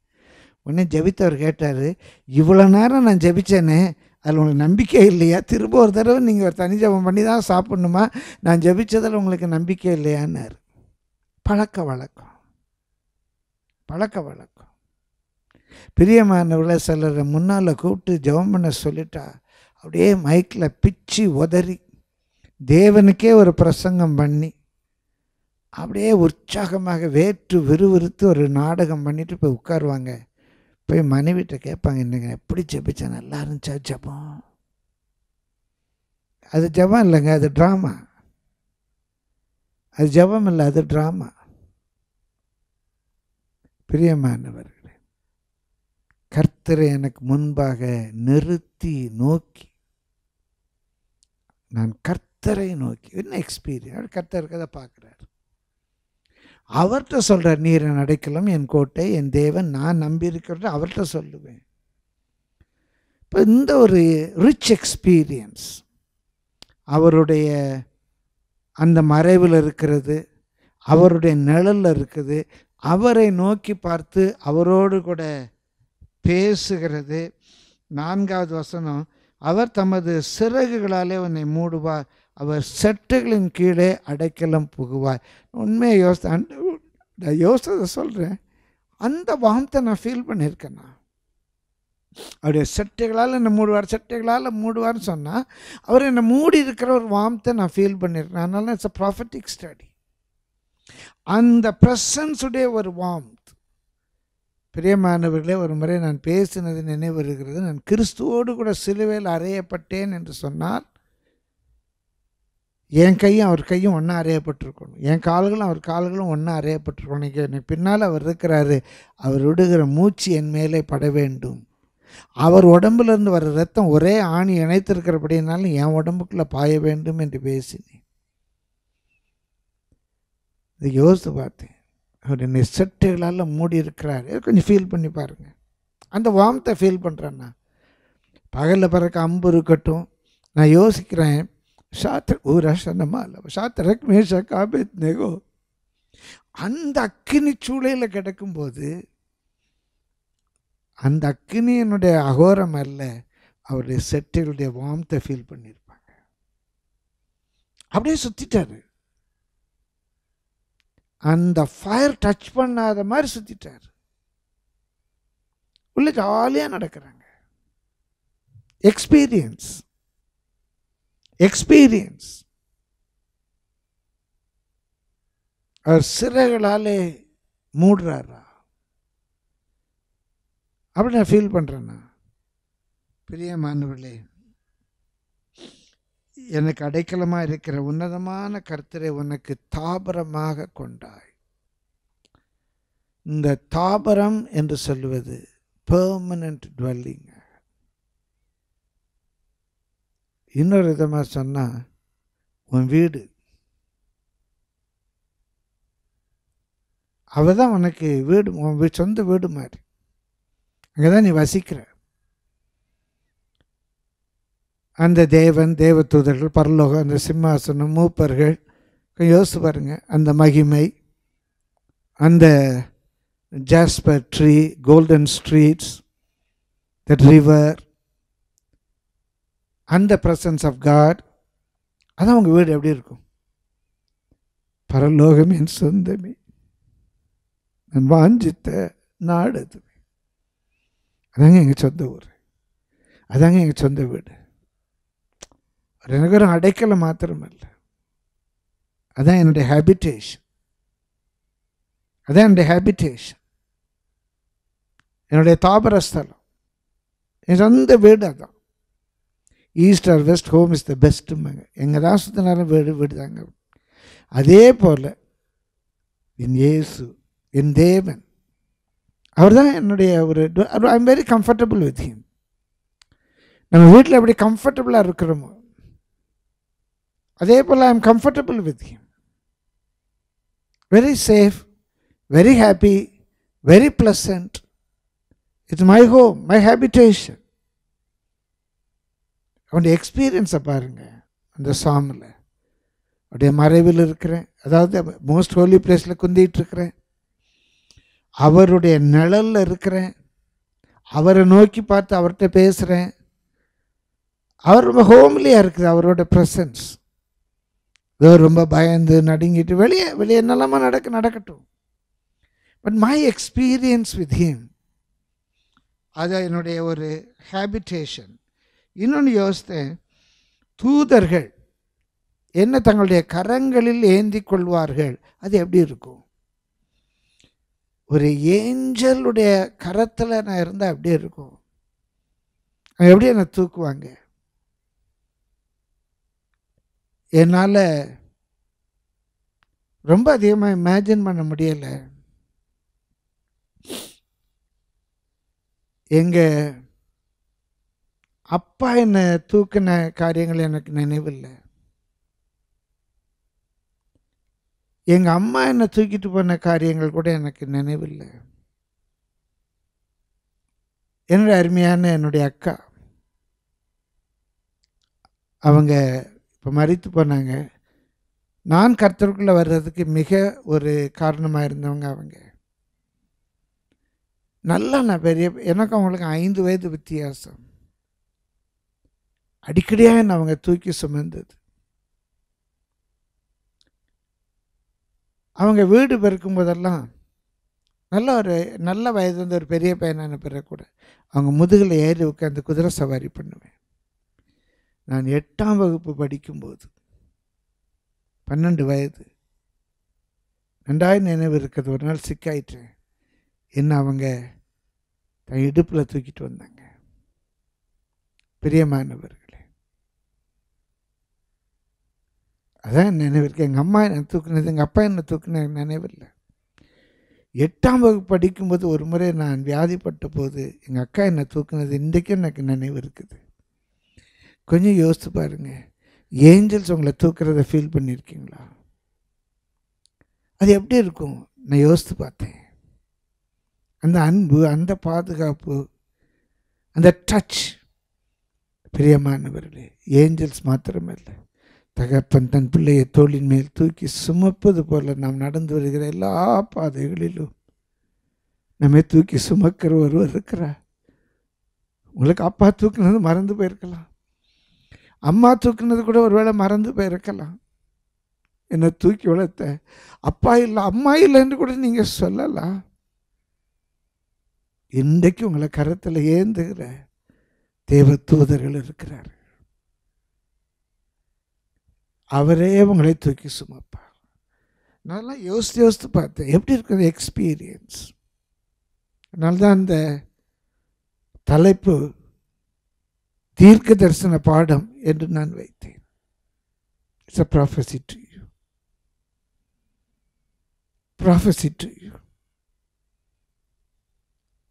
உடனே ஜபித்தவர் கேட்டார் இவ்வளோ நேரம் நான் ஜபித்தேனே அதில் உங்களுக்கு நம்பிக்கை இல்லையா திரும்ப ஒரு தடவை நீங்கள் ஒரு தனி ஜபம் பண்ணி தான் சாப்பிட்ணுமா நான் ஜபித்ததில் உங்களுக்கு நம்பிக்கை இல்லையான்னாரு பழக்க வழக்கம் பழக்க வழக்கம் பிரியமானவர்களை சிலரை முன்னால் கூப்பிட்டு ஜபம் பண்ண சொல்லிட்டா அப்படியே மைக்கில் பிச்சு உதறி தேவனுக்கே ஒரு பிரசங்கம் பண்ணி அப்படியே உற்சாகமாக வேற்று விறுவிறுத்து ஒரு நாடகம் பண்ணிவிட்டு போய் உட்காருவாங்க போய் மனைவிட்ட கேட்பாங்க இன்றைக்கி எப்படி ஜெபிச்சேன் நல்லா இருந்துச்சா ஜபம் அது ஜபம் இல்லைங்க அது ட்ராமா அது ஜபம் இல்லை அது ட்ராமா பிரியமானவர்களே கர்த்தரை எனக்கு முன்பாக நிறுத்தி நோக்கி நான் கர்த்தரை நோக்கி என்ன எக்ஸ்பீரியன் கர்த்தர் இருக்கதை பார்க்குறேன் அவர்கிட்ட சொல்கிற நீர் நடக்கலாம் என் கோட்டை என் தேவன் நான் நம்பியிருக்கிறத அவர்கிட்ட சொல்லுவேன் இப்போ இந்த ஒரு ரிச் எக்ஸ்பீரியன்ஸ் அவருடைய அந்த மறைவில் இருக்கிறது அவருடைய நிழலில் இருக்குது அவரை நோக்கி பார்த்து அவரோடு கூட பேசுகிறது நான்காவது வசனம் அவர் தமது சிறகுகளாலே உன்னை மூடுவார் அவர் செட்டுகளின் கீழே அடைக்கலம் புகுவார் உண்மையை யோசி நான் யோசித்ததை சொல்கிறேன் அந்த வாமத்தை நான் ஃபீல் பண்ணியிருக்கேன் நான் அவருடைய செட்டைகளால் என்னை மூடுவார் செட்டைகளால் மூடுவார்னு சொன்னால் அவர் என்னை மூடி இருக்கிற ஒரு வாமத்தை நான் ஃபீல் பண்ணியிருக்கேன் அதனால இட்ஸ் அ ப்ராஃபட்டிக் ஸ்டடி அந்த ப்ரெசன்ஸுடைய ஒரு வாம்த் பிரியமானவர்களே ஒரு முறை நான் பேசினது நினைவு வருகிறது நான் கிறிஸ்துவோடு கூட சிலுவையில் அறையப்பட்டேன் என்று சொன்னார் என் கையும் அவர் கையும் ஒன்றா அறையப்பட்டிருக்கணும் என் கால்களும் அவர் கால்களும் ஒன்றா அறையப்பட்டிருக்கணும் பின்னால் அவர் இருக்கிறாரு அவர் விடுகிற மூச்சு என் மேலே பட வேண்டும் அவர் உடம்புலேருந்து வர ரத்தம் ஒரே ஆணி இணைத்திருக்கிறபடினாலும் என் உடம்புக்குள்ளே பாய வேண்டும் என்று பேசினேன் இது யோசித்து பார்த்தேன் அவர் என்னை செட்டுகளால் மூடி இருக்கிறார் கொஞ்சம் ஃபீல் பண்ணி பாருங்கள் அந்த வாமத்தை ஃபீல் பண்ணுறேன்னா பகலில் பிறக்க அம்பு இருக்கட்டும் நான் யோசிக்கிறேன் சாத்திர நம்ம சாத்திர மேஷ காபேத் நெகோ அந்த அக்கினி சூளையில் கிடக்கும்போது அந்த அக்கினியனுடைய அகோரம் அல்ல அவருடைய செட்டிலுடைய வார்ம்த்தை ஃபீல் பண்ணியிருப்பாங்க அப்படியே சுற்றிட்டாரு அந்த ஃபயர் டச் பண்ணாத மாதிரி சுற்றிட்டார் உள்ள ஜாலியாக நடக்கிறாங்க எக்ஸ்பீரியன்ஸ் எக்ஸ்பீரியன்ஸ் அவர் சிறைகளாலே மூடுறாரா அப்படி நான் ஃபீல் பண்ணுறேண்ணா பிரியமானவர்களே எனக்கு அடைக்கலமாக இருக்கிற உன்னதமான கருத்தரை உனக்கு தாபரமாக கொண்டாய் இந்த தாபரம் என்று சொல்லுவது பெர்மனண்ட் டுவெல்லிங் இன்னொரு விதமாக சொன்னால் உன் வீடு அவள் தான் உனக்கு வீடு உன் வீ சொந்த வீடு மாதிரி அங்கே தான் நீ வசிக்கிற அந்த தேவன் தேவதூதர்கள் பரலோகம் அந்த சிம்மாசனம் மூப்பர்கள் யோசிச்சு பாருங்கள் அந்த மகிமை அந்த jasper tree golden streets that river அந்த ப்ரசன்ஸ் ஆஃப் காட் அதான் உங்கள் வீடு எப்படி இருக்கும் பரலோகம் என் சொந்தமே நான் வாஞ்சித்த நாடு அதுவே அதாங்க எங்கள் சொந்த ஊர் அதாங்க எங்கள் சொந்த வீடு எனக்கு ஒரு அடைக்கலை மாத்திரமல்ல அதான் என்னுடைய ஹேபிட்டேஷன் அதான் என்னுடைய ஹேபிட்டேஷன் என்னுடைய தாபர ஸ்தலம் என் சொந்த வீடு அதான் east or west home is the பெஸ்ட்டும்பாங்க எங்கள் ராசத்தினாலும் வீடு வீடு தாங்க அதே போல் என் ஏசு என் தேவன் அவர் தான் என்னுடைய ஒரு I am very comfortable with him நம்ம வீட்டில் எப்படி கம்ஃபர்டபுளாக இருக்கிறோமோ அதே போல் I am comfortable with him very safe very happy very pleasant it's my home my habitation அவனுடைய எக்ஸ்பீரியன்ஸை பாருங்கள் அந்த சாமில் அவருடைய மறைவில் இருக்கிறேன் அதாவது மோஸ்ட் ஹோலி பிளேஸில் குந்திகிட்ருக்கிறேன் அவருடைய நிழலில் இருக்கிறேன் அவரை நோக்கி பார்த்து அவர்கிட்ட பேசுகிறேன் அவர் ரொம்ப ஹோம்லியாக இருக்குது அவரோட ப்ரெசன்ஸ் ஏதோ ரொம்ப பயந்து நடுங்கிட்டு வெளியே வெளியே நிலமாக நடக்க நடக்கட்டும் but my experience with him அது என்னுடைய ஒரு ஹேபிட்டேஷன் இன்னொன்று யோசித்தேன் தூதர்கள் என்ன தங்களுடைய கரங்களில் ஏந்தி கொள்வார்கள் அது எப்படி இருக்கும் ஒரு ஏஞ்சலுடைய கரத்தில் நான் இருந்தால் எப்படி இருக்கும் எப்படி என்னை தூக்குவாங்க என்னால் ரொம்ப அதிகமாக இமேஜின் பண்ண முடியலை எங்கள் அப்பா என்னை தூக்கின காரியங்கள் எனக்கு நினைவில்லை எங்கள் அம்மா என்னை தூக்கிட்டு போன காரியங்கள் கூட எனக்கு நினைவில்லை என்னுடைய அருமையான என்னுடைய அக்கா அவங்க இப்போ மறித்து போனாங்க நான் கர்த்தருக்குள்ளே வர்றதுக்கு மிக ஒரு காரணமாக இருந்தவங்க அவங்க நல்லா நான் பெரிய எனக்கு அவங்களுக்கு ஐந்து வயது வித்தியாசம் அடிக்கடியாக என்ன அவங்க தூக்கி சுமந்தது அவங்க வீடு பெருக்கும் போதெல்லாம் நல்ல ஒரு நல்ல வயது வந்து ஒரு பெரிய பையனான அனுப்புகிற கூட அவங்க முதுகில் ஏறி உட்காந்து குதிரை சவாரி பண்ணுவேன் நான் எட்டாம் வகுப்பு படிக்கும்போது பன்னெண்டு வயது ரெண்டாயிரம் நினைவு இருக்கிறது ஒரு நாள் சிக்காயிட்டேன் என்ன அவங்க தன் இடுப்பில் தூக்கிட்டு வந்தாங்க பிரியமானவர்கள் அதான் நினைவிருக்கு எங்கள் அம்மா என்னை தூக்குனது எங்கள் அப்பா என்னை தூக்குனது நினைவில்லை எட்டாம் வகுப்பு படிக்கும்போது ஒரு முறை நான் வியாதிப்பட்ட போது எங்கள் அக்கா என்னை தூக்குனது இன்றைக்கும் எனக்கு நினைவு இருக்குது கொஞ்சம் யோசித்து பாருங்கள் ஏஞ்சல்ஸ் உங்களை தூக்குறத ஃபீல் பண்ணியிருக்கீங்களா அது எப்படி இருக்கும் நான் யோசித்து பார்த்தேன் அந்த அன்பு அந்த பாதுகாப்பு அந்த டச் பிரியமானவர்களே ஏஞ்சல்ஸ் மாத்திரமே இல்லை தகப்பன் தன் பிள்ளையை தோளின் மேல் தூக்கி சுமப்பது போல நாம் நடந்து வருகிற எல்லா பாதைகளிலும் நம்மை தூக்கி சுமக்கிற ஒருவர் இருக்கிறார் உங்களுக்கு அப்பா தூக்கினது மறந்து போயிருக்கலாம் அம்மா தூக்குனது கூட ஒரு வேளை மறந்து போயிருக்கலாம் என்னை தூக்கி வளர்த்த அப்பா இல்லை அம்மா இல்லைன்னு கூட நீங்கள் சொல்லலாம் இன்றைக்கு உங்களை கரத்தில் ஏந்துகிற தேவ தூதர்கள் இருக்கிறார் அவரே உங்களை தூக்கி சுமப்பார் நல்லா யோசித்து யோசித்து பார்த்தேன் எப்படி இருக்கிறது எக்ஸ்பீரியன்ஸ் அதனால தான் அந்த தலைப்பு தீர்க்க தரிசன பாடம் என்று நான் வைத்தேன் it's a prophecy to you prophecy to you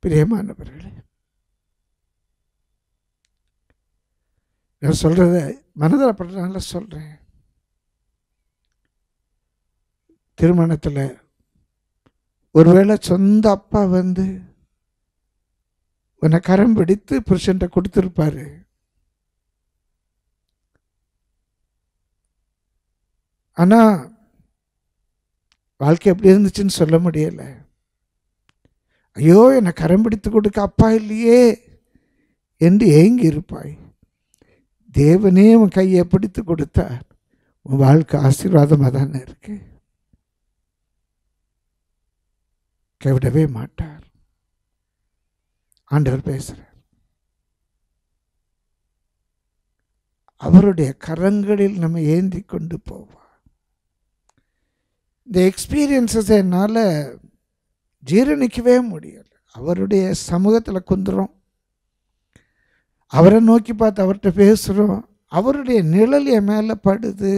பிரியமானவர்களே நான் சொல்கிறத மனதில் படுறதுனால சொல்கிறேன் திருமணத்தில் ஒருவேளை சொந்த அப்பா வந்து உன்னை கரம் பிடித்து புருஷன்ட்ட கொடுத்துருப்பாரு ஆனால் வாழ்க்கை எப்படி இருந்துச்சுன்னு சொல்ல முடியலை ஐயோ என்னை கரம் பிடித்து கொடுக்க அப்பா இல்லையே என்று ஏங்கி இருப்பாய் தேவனே உன் கையை பிடித்து கொடுத்தார் உன் வாழ்க்கை ஆசீர்வாதமாக தானே இருக்குது கைவிடவே மாட்டார் ஆண்டவர் பேசுகிறார் அவருடைய கரங்களில் நம்ம ஏந்தி கொண்டு போவார் இந்த எக்ஸ்பீரியன்ஸஸ் என்னால் ஜீரணிக்கவே முடியலை அவருடைய சமூகத்தில் குந்துறோம் அவரை நோக்கி பார்த்து அவர்கிட்ட பேசுகிறோம் அவருடைய நிழல் என் மேலே படுது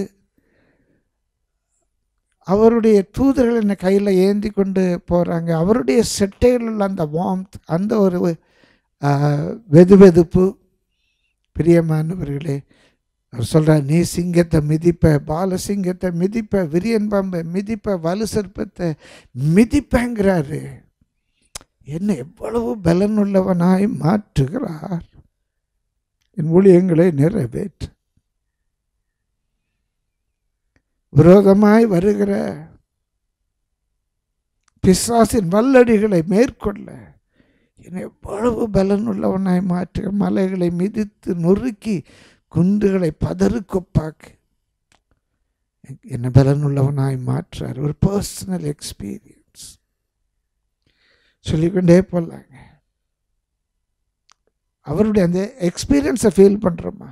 அவருடைய தூதர்கள் என்னை கையில் ஏந்தி கொண்டு போகிறாங்க அவருடைய செட்டைகள் உள்ள அந்த வாம்த் அந்த ஒரு வெது வெதுப்பு பிரியமானவர்களே அவர் சொல்கிறார் நீ சிங்கத்தை மிதிப்ப பாலசிங்கத்தை மிதிப்ப விரியன் பாம்பை மிதிப்ப வலு சிற்பத்தை மிதிப்பேங்கிறாரு என்னை எவ்வளவு பலனுள்ளவனாய் மாற்றுகிறார் என் ஊழியங்களை நிறைவேற்று விரோதமாய் வருகிற பிசாசின் வல்லடிகளை மேற்கொள்ள என்னை எவ்வளவு பலனுள்ளவனாய் மாற்று மலைகளை மிதித்து நொறுக்கி குன்றுகளை பதறு கொப்பாக்கு என்னை பலனுள்ளவனாய் மாற்றார் ஒரு பர்சனல் எக்ஸ்பீரியன்ஸ் சொல்லிக்கொண்டே போடலாங்க அவருடைய அந்த எக்ஸ்பீரியன்ஸை ஃபீல் பண்ணுறோமா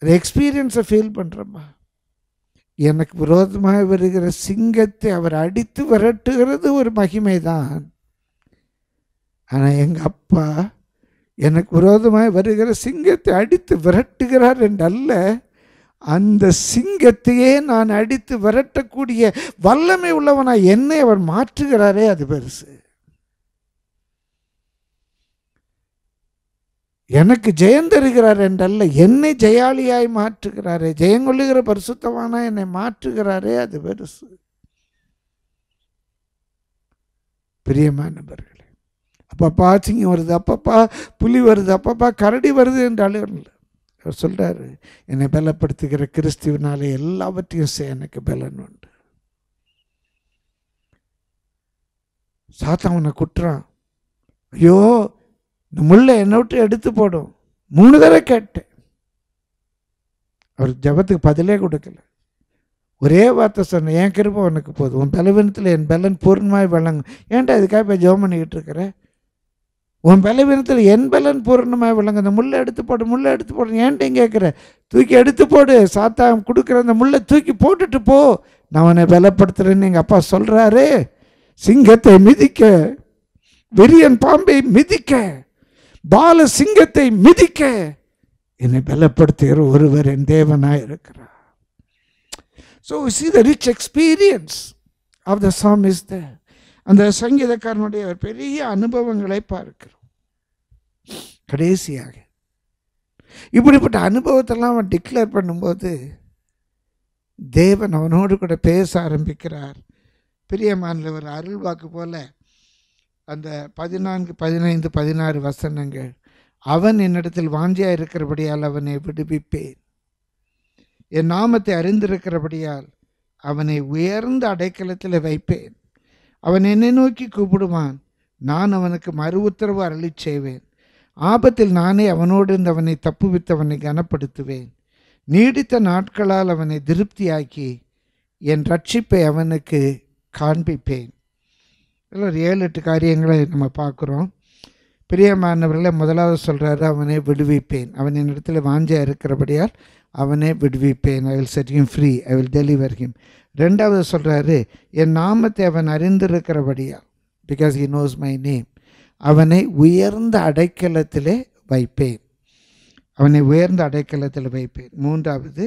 அந்த எக்ஸ்பீரியன்ஸை ஃபீல் பண்ணுறம்மா எனக்கு விரோதமாக வருகிற சிங்கத்தை அவர் அடித்து விரட்டுகிறது ஒரு மகிமை தான் ஆனால் எங்கள் அப்பா எனக்கு விரோதமாக வருகிற சிங்கத்தை அடித்து விரட்டுகிறார் என்று அல்ல அந்த சிங்கத்தையே நான் அடித்து விரட்டக்கூடிய வல்லமை உள்ளவனாக என்னை அவர் மாற்றுகிறாரே அது பெருசு எனக்கு ஜெயம் தருகிறார் என்றல்ல என்னை ஜெயாளியாய் மாற்றுகிறாரே ஜெயங்கொள்ளுகிற பரிசுத்தமானா என்னை மாற்றுகிறாரே அது பெருசு பிரியமானவர்களே அப்பப்பா சிங்கம் வருது அப்பப்பா புலி வருது அப்பப்பா கரடி வருது என்று அழுகிறல அவர் சொல்கிறாரு என்னை பலப்படுத்துகிற கிறிஸ்துவனாலே எல்லாவற்றையும் செய்ய எனக்கு பலன் உண்டு சாத்தா உன்னை குட்டுறான் ஐயோ இந்த முள்ளை என்னை விட்டு எடுத்து போடும் மூணு தடவை கேட்டேன் அவர் ஜபத்துக்கு பதிலே கொடுக்கல ஒரே வார்த்தை சொன்னேன் என் கிருப்பம் உனக்கு போதும் உன் பலவீனத்தில் என் பலன் பூர்ணமாய் விளங்கும் ஏன்டா இதுக்காக இப்போ ஜோம் பண்ணிக்கிட்டு இருக்கிற உன் பலவீனத்தில் என் பலன் பூர்ணமாய் விளங்கும் அந்த முள்ளை எடுத்து போடு முள்ளை எடுத்து போடு ஏன்ட்டையும் கேட்குற தூக்கி எடுத்து போடு சாத்தா கொடுக்குற அந்த முள்ளை தூக்கி போட்டுட்டு போ நான் உன்னை பலப்படுத்துறேன்னு எங்கள் அப்பா சொல்கிறாரு சிங்கத்தை மிதிக்க விரியன் பாம்பை மிதிக்க பால சிங்கத்தை மிதிக்க என்னை பலப்படுத்துகிற ஒருவர் என் தேவனாக இருக்கிறார் so see the rich experience of the psalm is the அந்த சங்கீதக்காரனுடைய பெரிய அனுபவங்களை பார்க்கிறோம் கடைசியாக இப்படிப்பட்ட அனுபவத்தெல்லாம் அவன் டிக்ளேர் பண்ணும்போது தேவன் அவனோடு கூட பேச ஆரம்பிக்கிறார் பெரிய மாநில அருள் அருள்வாக்கு போல அந்த பதினான்கு பதினைந்து பதினாறு வசனங்கள் அவன் என்னிடத்தில் வாஞ்சியாக இருக்கிறபடியால் அவனை விடுவிப்பேன் என் நாமத்தை அறிந்திருக்கிறபடியால் அவனை உயர்ந்த அடைக்கலத்தில் வைப்பேன் அவன் என்னை நோக்கி கூப்பிடுவான் நான் அவனுக்கு மறு உத்தரவு அருளி செய்வேன் ஆபத்தில் நானே அவனோடு இருந்து அவனை தப்புவித்து அவனை கனப்படுத்துவேன் நீடித்த நாட்களால் அவனை திருப்தியாக்கி என் ரட்சிப்பை அவனுக்கு காண்பிப்பேன் இதில் ஒரு ஏழு எட்டு காரியங்களை நம்ம பார்க்குறோம் பிரியமானவர்களை முதலாவது சொல்கிறாரு அவனை விடுவிப்பேன் அவன் என்னிடத்தில் வாஞ்சியாக இருக்கிறபடியால் அவனை விடுவிப்பேன் I will set free I will deliver him ரெண்டாவது சொல்கிறாரு என் நாமத்தை அவன் அறிந்திருக்கிறபடியால் because he knows my name அவனை உயர்ந்த அடைக்கலத்திலே வைப்பேன் அவனை உயர்ந்த அடைக்கலத்தில் வைப்பேன் மூன்றாவது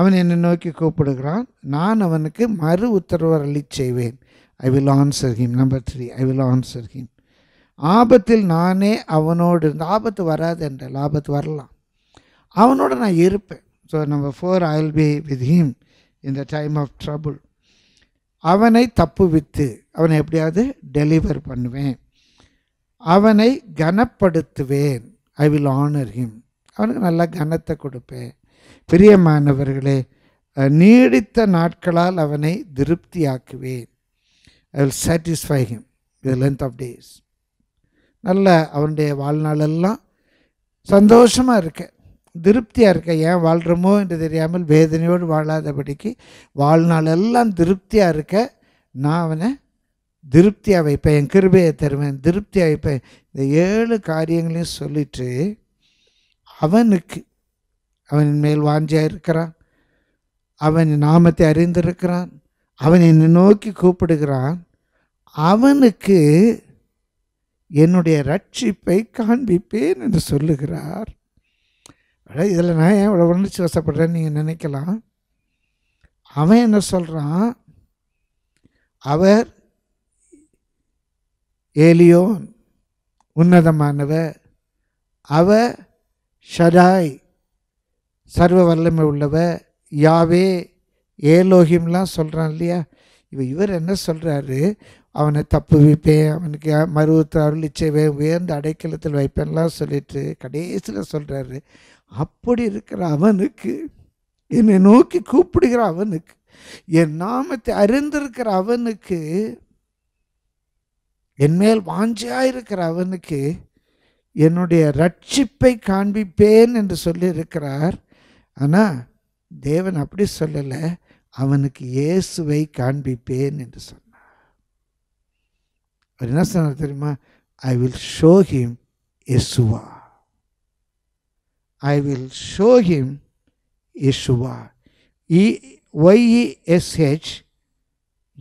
அவன் என்னை நோக்கி கூப்பிடுகிறான் நான் அவனுக்கு மறு உத்தரவு அள்ளி செய்வேன் I will answer him number three I will answer him ஆபத்தில் நானே அவனோடு இருந்து ஆபத்து வராது என்ற ஆபத்து வரலாம் அவனோட நான் இருப்பேன் so number four I will be with him in the time of trouble அவனை தப்புவித்து அவனை எப்படியாவது டெலிவர் பண்ணுவேன் அவனை கனப்படுத்துவேன் ஐ வில் ஆனர் ஹிம் அவனுக்கு நல்லா கனத்தை கொடுப்பேன் பிரியமானவர்களே நீடித்த நாட்களால் அவனை திருப்தியாக்குவேன் I will satisfy him the length of days நல்ல அவனுடைய வாழ்நாளெல்லாம் சந்தோஷமாக இருக்க திருப்தியாக இருக்க ஏன் வாழ்கிறோமோ என்று தெரியாமல் வேதனையோடு வாழாதபடிக்கு வாழ்நாளெல்லாம் திருப்தியாக இருக்க நான் அவனை திருப்தியாக வைப்பேன் என் கிருபையை தருவேன் திருப்தியாக வைப்பேன் இந்த ஏழு காரியங்களையும் சொல்லிட்டு அவனுக்கு அவன் மேல் வாஞ்சியாக இருக்கிறான் அவன் நாமத்தை அறிந்திருக்கிறான் அவன் என்னை நோக்கி கூப்பிடுகிறான் அவனுக்கு என்னுடைய ரட்சிப்பை காண்பிப்பேன் என்று சொல்லுகிறார் இதில் நான் ஏன் இவ்வளோ உணர்ச்சி வசப்படுறேன்னு நீங்கள் நினைக்கலாம் அவன் என்ன சொல்கிறான் அவர் ஏலியோன் உன்னதமானவர் அவ ஷடாய் சர்வ வல்லமை உள்ளவ யாவே ஏலோகியம்லாம் சொல்கிறான் இல்லையா இப்போ இவர் என்ன சொல்கிறாரு அவனை தப்பு வைப்பேன் அவனுக்கு மருவத்தை அருள் இச்சைவே உயர்ந்த அடைக்கலத்தில் வைப்பேன்லாம் சொல்லிட்டு கடைசியில் சொல்கிறாரு அப்படி இருக்கிற அவனுக்கு என்னை நோக்கி கூப்பிடுகிற அவனுக்கு என் நாமத்தை அறிந்திருக்கிற அவனுக்கு என்மேல் வாஞ்சியாயிருக்கிற அவனுக்கு என்னுடைய ரட்சிப்பை காண்பிப்பேன் என்று சொல்லியிருக்கிறார் ஆனால் தேவன் அப்படி சொல்லலை அவனுக்கு இயேசுவை காண்பிப்பேன் என்று சொன்னார் அவர் என்ன சொன்னார் தெரியுமா I will show him Yeshua I will show him Yeshua இ ஒய்இஎஸ்ஹெச்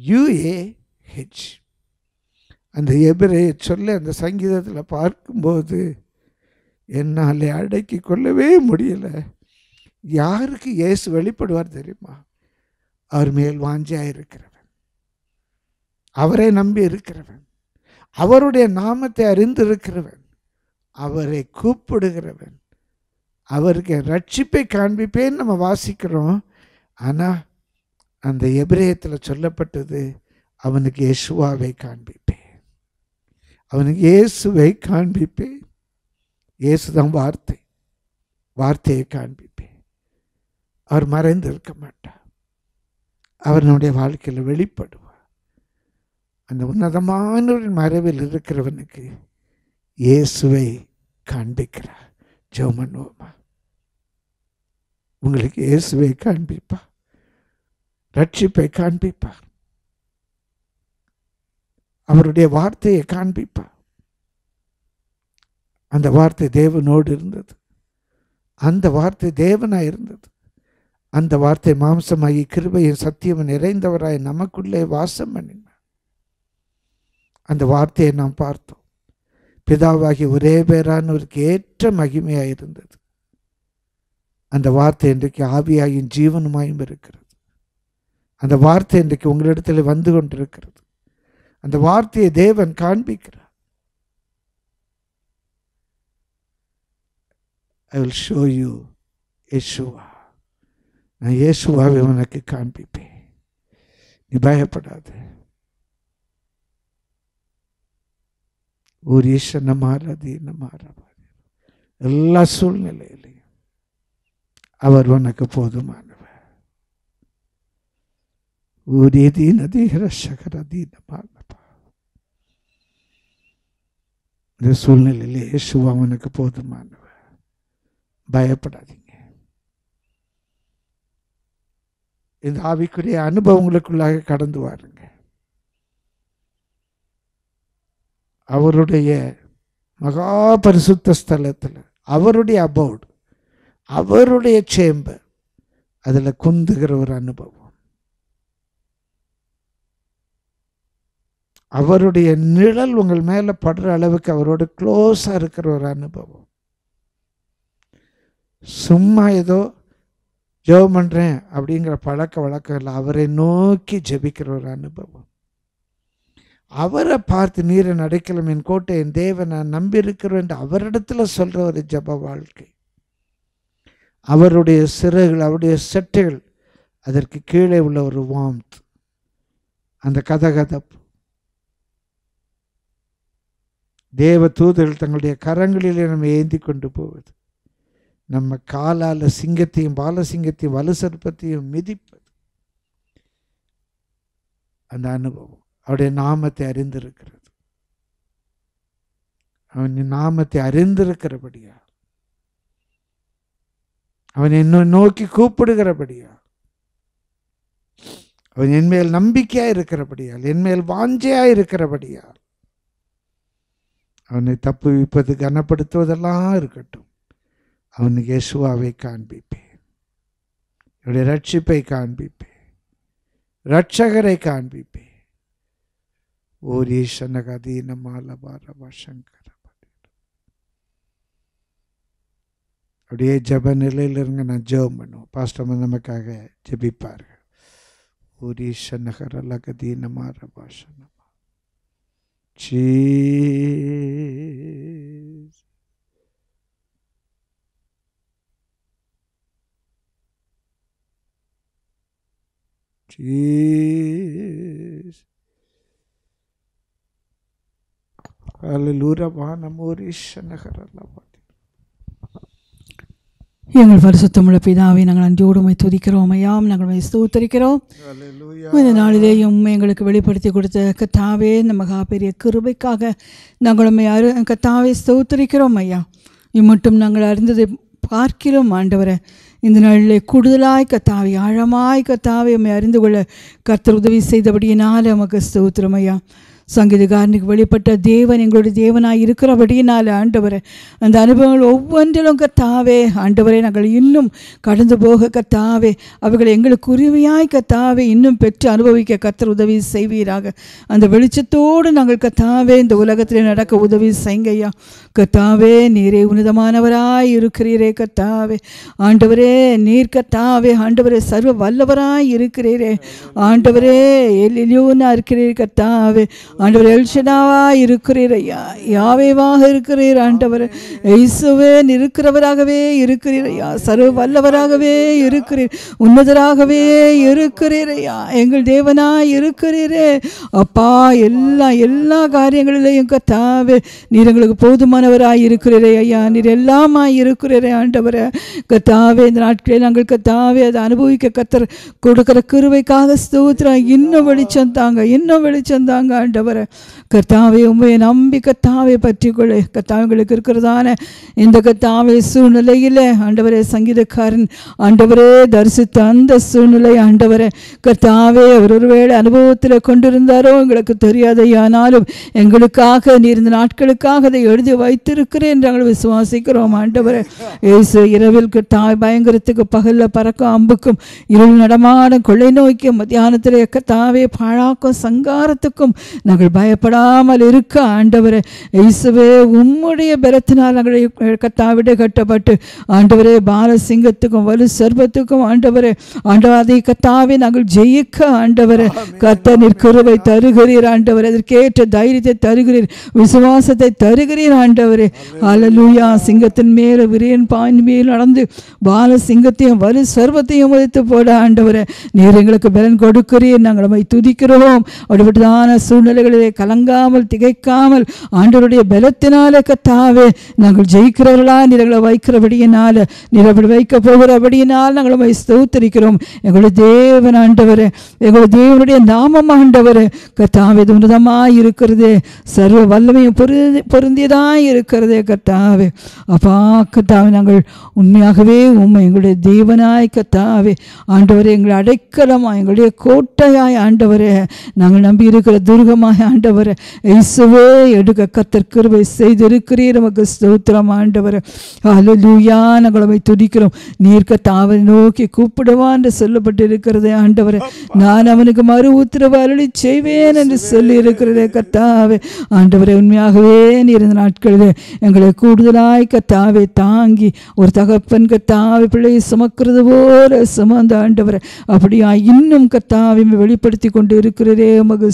யுஏஹெச் அந்த எபிரைய சொல்ல அந்த சங்கீதத்தில் பார்க்கும்போது என்னால் அடக்கி கொள்ளவே முடியலை யாருக்கு இயேசு வெளிப்படுவார் தெரியுமா அவர் மேல் வாஞ்சியாக இருக்கிறவன் அவரை நம்பி இருக்கிறவன் அவருடைய நாமத்தை அறிந்திருக்கிறவன் அவரை கூப்பிடுகிறவன் அவருக்கு ரட்சிப்பை காண்பிப்பேன்னு நம்ம வாசிக்கிறோம் ஆனால் அந்த எபிரேயத்தில் சொல்லப்பட்டது அவனுக்கு இயேசுவாவை காண்பிப்பேன் அவனுக்கு இயேசுவை காண்பிப்பேன் இயேசு தான் வார்த்தை வார்த்தையை காண்பிப்பேன் அவர் மறைந்திருக்க மாட்டார் அவர் நம்முடைய வாழ்க்கையில் வெளிப்படுவார் அந்த உன்னதமானவரின் மறைவில் இருக்கிறவனுக்கு இயேசுவை காண்பிக்கிறார் ஓமா உங்களுக்கு இயேசுவை காண்பிப்பா ரட்சிப்பை காண்பிப்பா அவருடைய வார்த்தையை காண்பிப்பா அந்த வார்த்தை தேவனோடு இருந்தது அந்த வார்த்தை தேவனாக இருந்தது அந்த வார்த்தை மாம்சமாகி கிருபையும் சத்தியம் நிறைந்தவராய் நமக்குள்ளே வாசம் பண்ணினார் அந்த வார்த்தையை நாம் பார்த்தோம் பிதாவாகி ஒரே பேரானவருக்கு ஏற்ற மகிமையாக இருந்தது அந்த வார்த்தை இன்றைக்கு ஆவியாயும் ஜீவனுமாயும் இருக்கிறது அந்த வார்த்தை இன்றைக்கு உங்களிடத்தில் வந்து கொண்டிருக்கிறது அந்த வார்த்தையை தேவன் காண்பிக்கிறார் I will show you Yeshua Yesu అవి మనకి కాంపిపి నీ భయపడాదు ಊರೀಶ ನಮ್ಮ ಆರಾಧಿ ನಮ್ಮ ಆರಾಧಿ ಎಲ್ಲ ಸುಳ್ಳೆಲೆಯಲ್ಲಿ அவர் உனக்கு போதுமானவர் ஊரீதி நதி ஹரஷகரதி நமானப்பா இந்த சூழ்நிலையில் இயேசுவா உனக்கு போதுமானவர் பயப்படாதீங்க இந்த ஆவிக்குரிய அனுபவங்களுக்குள்ளாக கடந்து வாருங்க அவருடைய மகா பரிசுத்த ஸ்தலத்தில் அவருடைய அபவுட் அவருடைய சேம்பர் அதில் குந்துகிற ஒரு அனுபவம் அவருடைய நிழல் உங்கள் மேலே படுற அளவுக்கு அவரோட க்ளோஸாக இருக்கிற ஒரு அனுபவம் சும்மா ஏதோ ஜெபம் பண்ணுறேன் அப்படிங்கிற பழக்க வழக்கம் இல்லை அவரை நோக்கி ஜெபிக்கிற ஒரு அனுபவம் அவரை பார்த்து நீரை நடக்கலாம் என் கோட்டை என் தேவை நான் நம்பியிருக்கிறோம் என்று அவரிடத்துல சொல்கிற ஒரு ஜப வாழ்க்கை அவருடைய சிறகுகள் அவருடைய செட்டைகள் அதற்கு கீழே உள்ள ஒரு வாம்த் அந்த கதகதப்பு தேவ தூதர்கள் தங்களுடைய கரங்களிலே நம்ம ஏந்தி கொண்டு போவது நம்ம காலால் சிங்கத்தையும் பாலசிங்கத்தையும் வலு சர்ப்பத்தையும் மிதிப்பது அந்த அனுபவம் அவருடைய நாமத்தை அறிந்திருக்கிறது அவன் நாமத்தை அறிந்திருக்கிறபடியா அவன் என்ன நோக்கி கூப்பிடுகிறபடியா அவன் என்மேல் நம்பிக்கையா இருக்கிறபடியால் என்மேல் வாஞ்சையா இருக்கிறபடியால் அவனை தப்பு கனப்படுத்துவதெல்லாம் இருக்கட்டும் அவனுக்கு இயேசுவாவை காண்பிப்பேன் என்னுடைய ரட்சிப்பை காண்பிப்பேன் ரட்சகரை காண்பிப்பேன் ஓரி சனகதீனமால பாரபா சங்கர அப்படியே ஜப நிலையில் இருங்க நான் ஜெபம் பண்ணுவோம் பாஸ்டர் நமக்காக ஜபிப்பார்கள் ஊரீஷ நகர லகதீனமாக பாஷனமா சீ Jeez. எங்கள் பரிசுத்தமிழ பிதாவை நாங்கள் அன்றியோடு உண்மை துதிக்கிறோம் ஐயாம் நாங்கள் உண்மை ஸ்தூத்தரிக்கிறோம் இந்த நாளிலேயும் எங்களுக்கு வெளிப்படுத்தி கொடுத்த கத்தாவே இந்த மகா பெரிய கிருபைக்காக நாங்கள் உண்மை அரு கத்தாவை ஸ்தூத்தரிக்கிறோம் ஐயா இம்மட்டும் நாங்கள் அறிந்ததை பார்க்கிறோம் ஆண்டவரை இந்த நாளிலே கூடுதலாய் கத்தாவை ஆழமாய் கத்தாவை அம்மை அறிந்து கொள்ள கர்த்தர் உதவி செய்தபடியினால் நமக்கு ஸ்தோத்திரமையா சங்கீதகாரனுக்கு வெளிப்பட்ட தேவன் எங்களுடைய தேவனாக இருக்கிறபடியினால் ஆண்டவரை அந்த அனுபவங்கள் ஒவ்வொன்றிலும் கத்தாவே ஆண்டவரை நாங்கள் இன்னும் கடந்து போக கத்தாவே அவர்களை எங்களுக்கு உரிமையாய் கத்தாவே இன்னும் பெற்று அனுபவிக்க கத்தர் உதவி செய்வீராக அந்த வெளிச்சத்தோடு நாங்கள் கத்தாவே இந்த உலகத்தில் நடக்க உதவி செய்கையா கத்தாவே நீரே உன்னதமானவராய் இருக்கிறீரே கத்தாவே ஆண்டவரே நீர் கத்தாவே ஆண்டவரே சர்வ வல்லவராய் இருக்கிறீரே ஆண்டவரே எலியோனா இருக்கிறீர் கத்தாவே ஆண்டவர் எல்ஷனாவா இருக்கிறீர் ஐயா யாவேவாக இருக்கிறீர் ஆண்டவர் இயேசுவேன் இருக்கிறவராகவே இருக்கிறீர் ஐயா சர்வ வல்லவராகவே இருக்கிறீர் உன்னதராகவே இருக்கிறீர் ஐயா எங்கள் தேவனா இருக்கிறீரே அப்பா எல்லா எல்லா காரியங்களிலையும் கத்தாவே நீர் எங்களுக்கு போதுமானவராய் இருக்கிறீரே ஐயா நீர் எல்லாமாய் இருக்கிறீரே ஆண்டவர கத்தாவே இந்த நாட்களில் நாங்கள் கத்தாவே அதை அனுபவிக்க கத்தர் கொடுக்குற கிருவைக்காக ஸ்தூத்திரம் இன்னும் வெளிச்சம் தாங்க இன்னும் வெளிச்சம் தாங்க ஆண்டவர் ஆண்டவரை கர்த்தாவை உண்மையை நம்பி கத்தாவை பற்றிக்கொள்ள கர்த்தாவை எங்களுக்கு இருக்கிறதான இந்த கத்தாவை சூழ்நிலையில் ஆண்டவரே சங்கீதக்காரன் ஆண்டவரே தரிசித்த அந்த சூழ்நிலை ஆண்டவரை கர்த்தாவே அவர் ஒருவேளை அனுபவத்தில் கொண்டிருந்தாரோ எங்களுக்கு தெரியாதையானாலும் எங்களுக்காக நீ இருந்த நாட்களுக்காக அதை எழுதி வைத்திருக்கிறேன் என்று நாங்கள் விசுவாசிக்கிறோம் ஆண்டவரை இரவில் கர்த்தாவை பயங்கரத்துக்கு பகலில் பறக்கும் அம்புக்கும் இருள் நடமாடும் கொள்ளை நோய்க்கும் மத்தியானத்தில் கத்தாவே பாழாக்கும் சங்காரத்துக்கும் நாங்கள் பயப்படாமல் இருக்க ஆண்டவரே இயேசுவே உம்முடைய பலத்தினால் நாங்கள் கத்தாவிட கட்டப்பட்டு ஆண்டவரே பாலசிங்கத்துக்கும் வலு சர்வத்துக்கும் ஆண்டவரே ஆண்டவாதை கத்தாவே நாங்கள் ஜெயிக்க ஆண்டவரே கத்த நிற்கிறவை தருகிறீர் ஆண்டவர் அதற்கேற்ற தைரியத்தை தருகிறீர் விசுவாசத்தை தருகிறீர் ஆண்டவரே அலலூயா சிங்கத்தின் மேல விரியன் பாயின் மேல் நடந்து பால சிங்கத்தையும் வலு சர்வத்தையும் உதைத்து போட ஆண்டவரே நீர் எங்களுக்கு பலன் கொடுக்கிறீர் நாங்கள் நம்மை துதிக்கிறோம் அப்படிப்பட்டதான சூழ்நிலை சூழ்நிலைகளிலே கலங்காமல் திகைக்காமல் ஆண்டவருடைய பலத்தினாலே கத்தாவே நாங்கள் ஜெயிக்கிறவர்களா நிலங்களை வைக்கிறபடியினால் நிலவில் வைக்க போகிறபடியினால் நாங்கள் உண்மை எங்களுடைய தேவன் ஆண்டவர் எங்களுடைய தேவனுடைய நாமம் ஆண்டவர் கத்தாவே துனிதமாக இருக்கிறது சர்வ வல்லமையும் பொருந்தி பொருந்தியதாக இருக்கிறது கத்தாவே அப்பா கத்தாவே நாங்கள் உண்மையாகவே உண்மை எங்களுடைய தேவனாய் கத்தாவே ஆண்டவரே எங்களை அடைக்கலமாக எங்களுடைய கோட்டையாய் ஆண்டவரே நாங்கள் நம்பி இருக்கிற துர்கமாக ஆண்டவர் இசுவே எடுக்க கத்திற்கிருவை செய்திருக்கிறீர் நமக்கு ஸ்தோத்திரம் ஆண்டவர் அலுலுயா நாங்கள் அவை துடிக்கிறோம் நீர்க்க தாவரை நோக்கி கூப்பிடுவான் என்று சொல்லப்பட்டிருக்கிறது ஆண்டவர் நான் அவனுக்கு மறு உத்தரவு அருளி செய்வேன் என்று சொல்லி இருக்கிறதே கத்தாவே ஆண்டவரை உண்மையாகவே இருந்த நாட்களில் எங்களை கூடுதலாய் கத்தாவே தாங்கி ஒரு தகப்பன் கத்தாவை பிள்ளையை சுமக்கிறது போல சுமந்த ஆண்டவர் அப்படியா இன்னும் கத்தாவை வெளிப்படுத்தி கொண்டு இருக்கிறதே மகு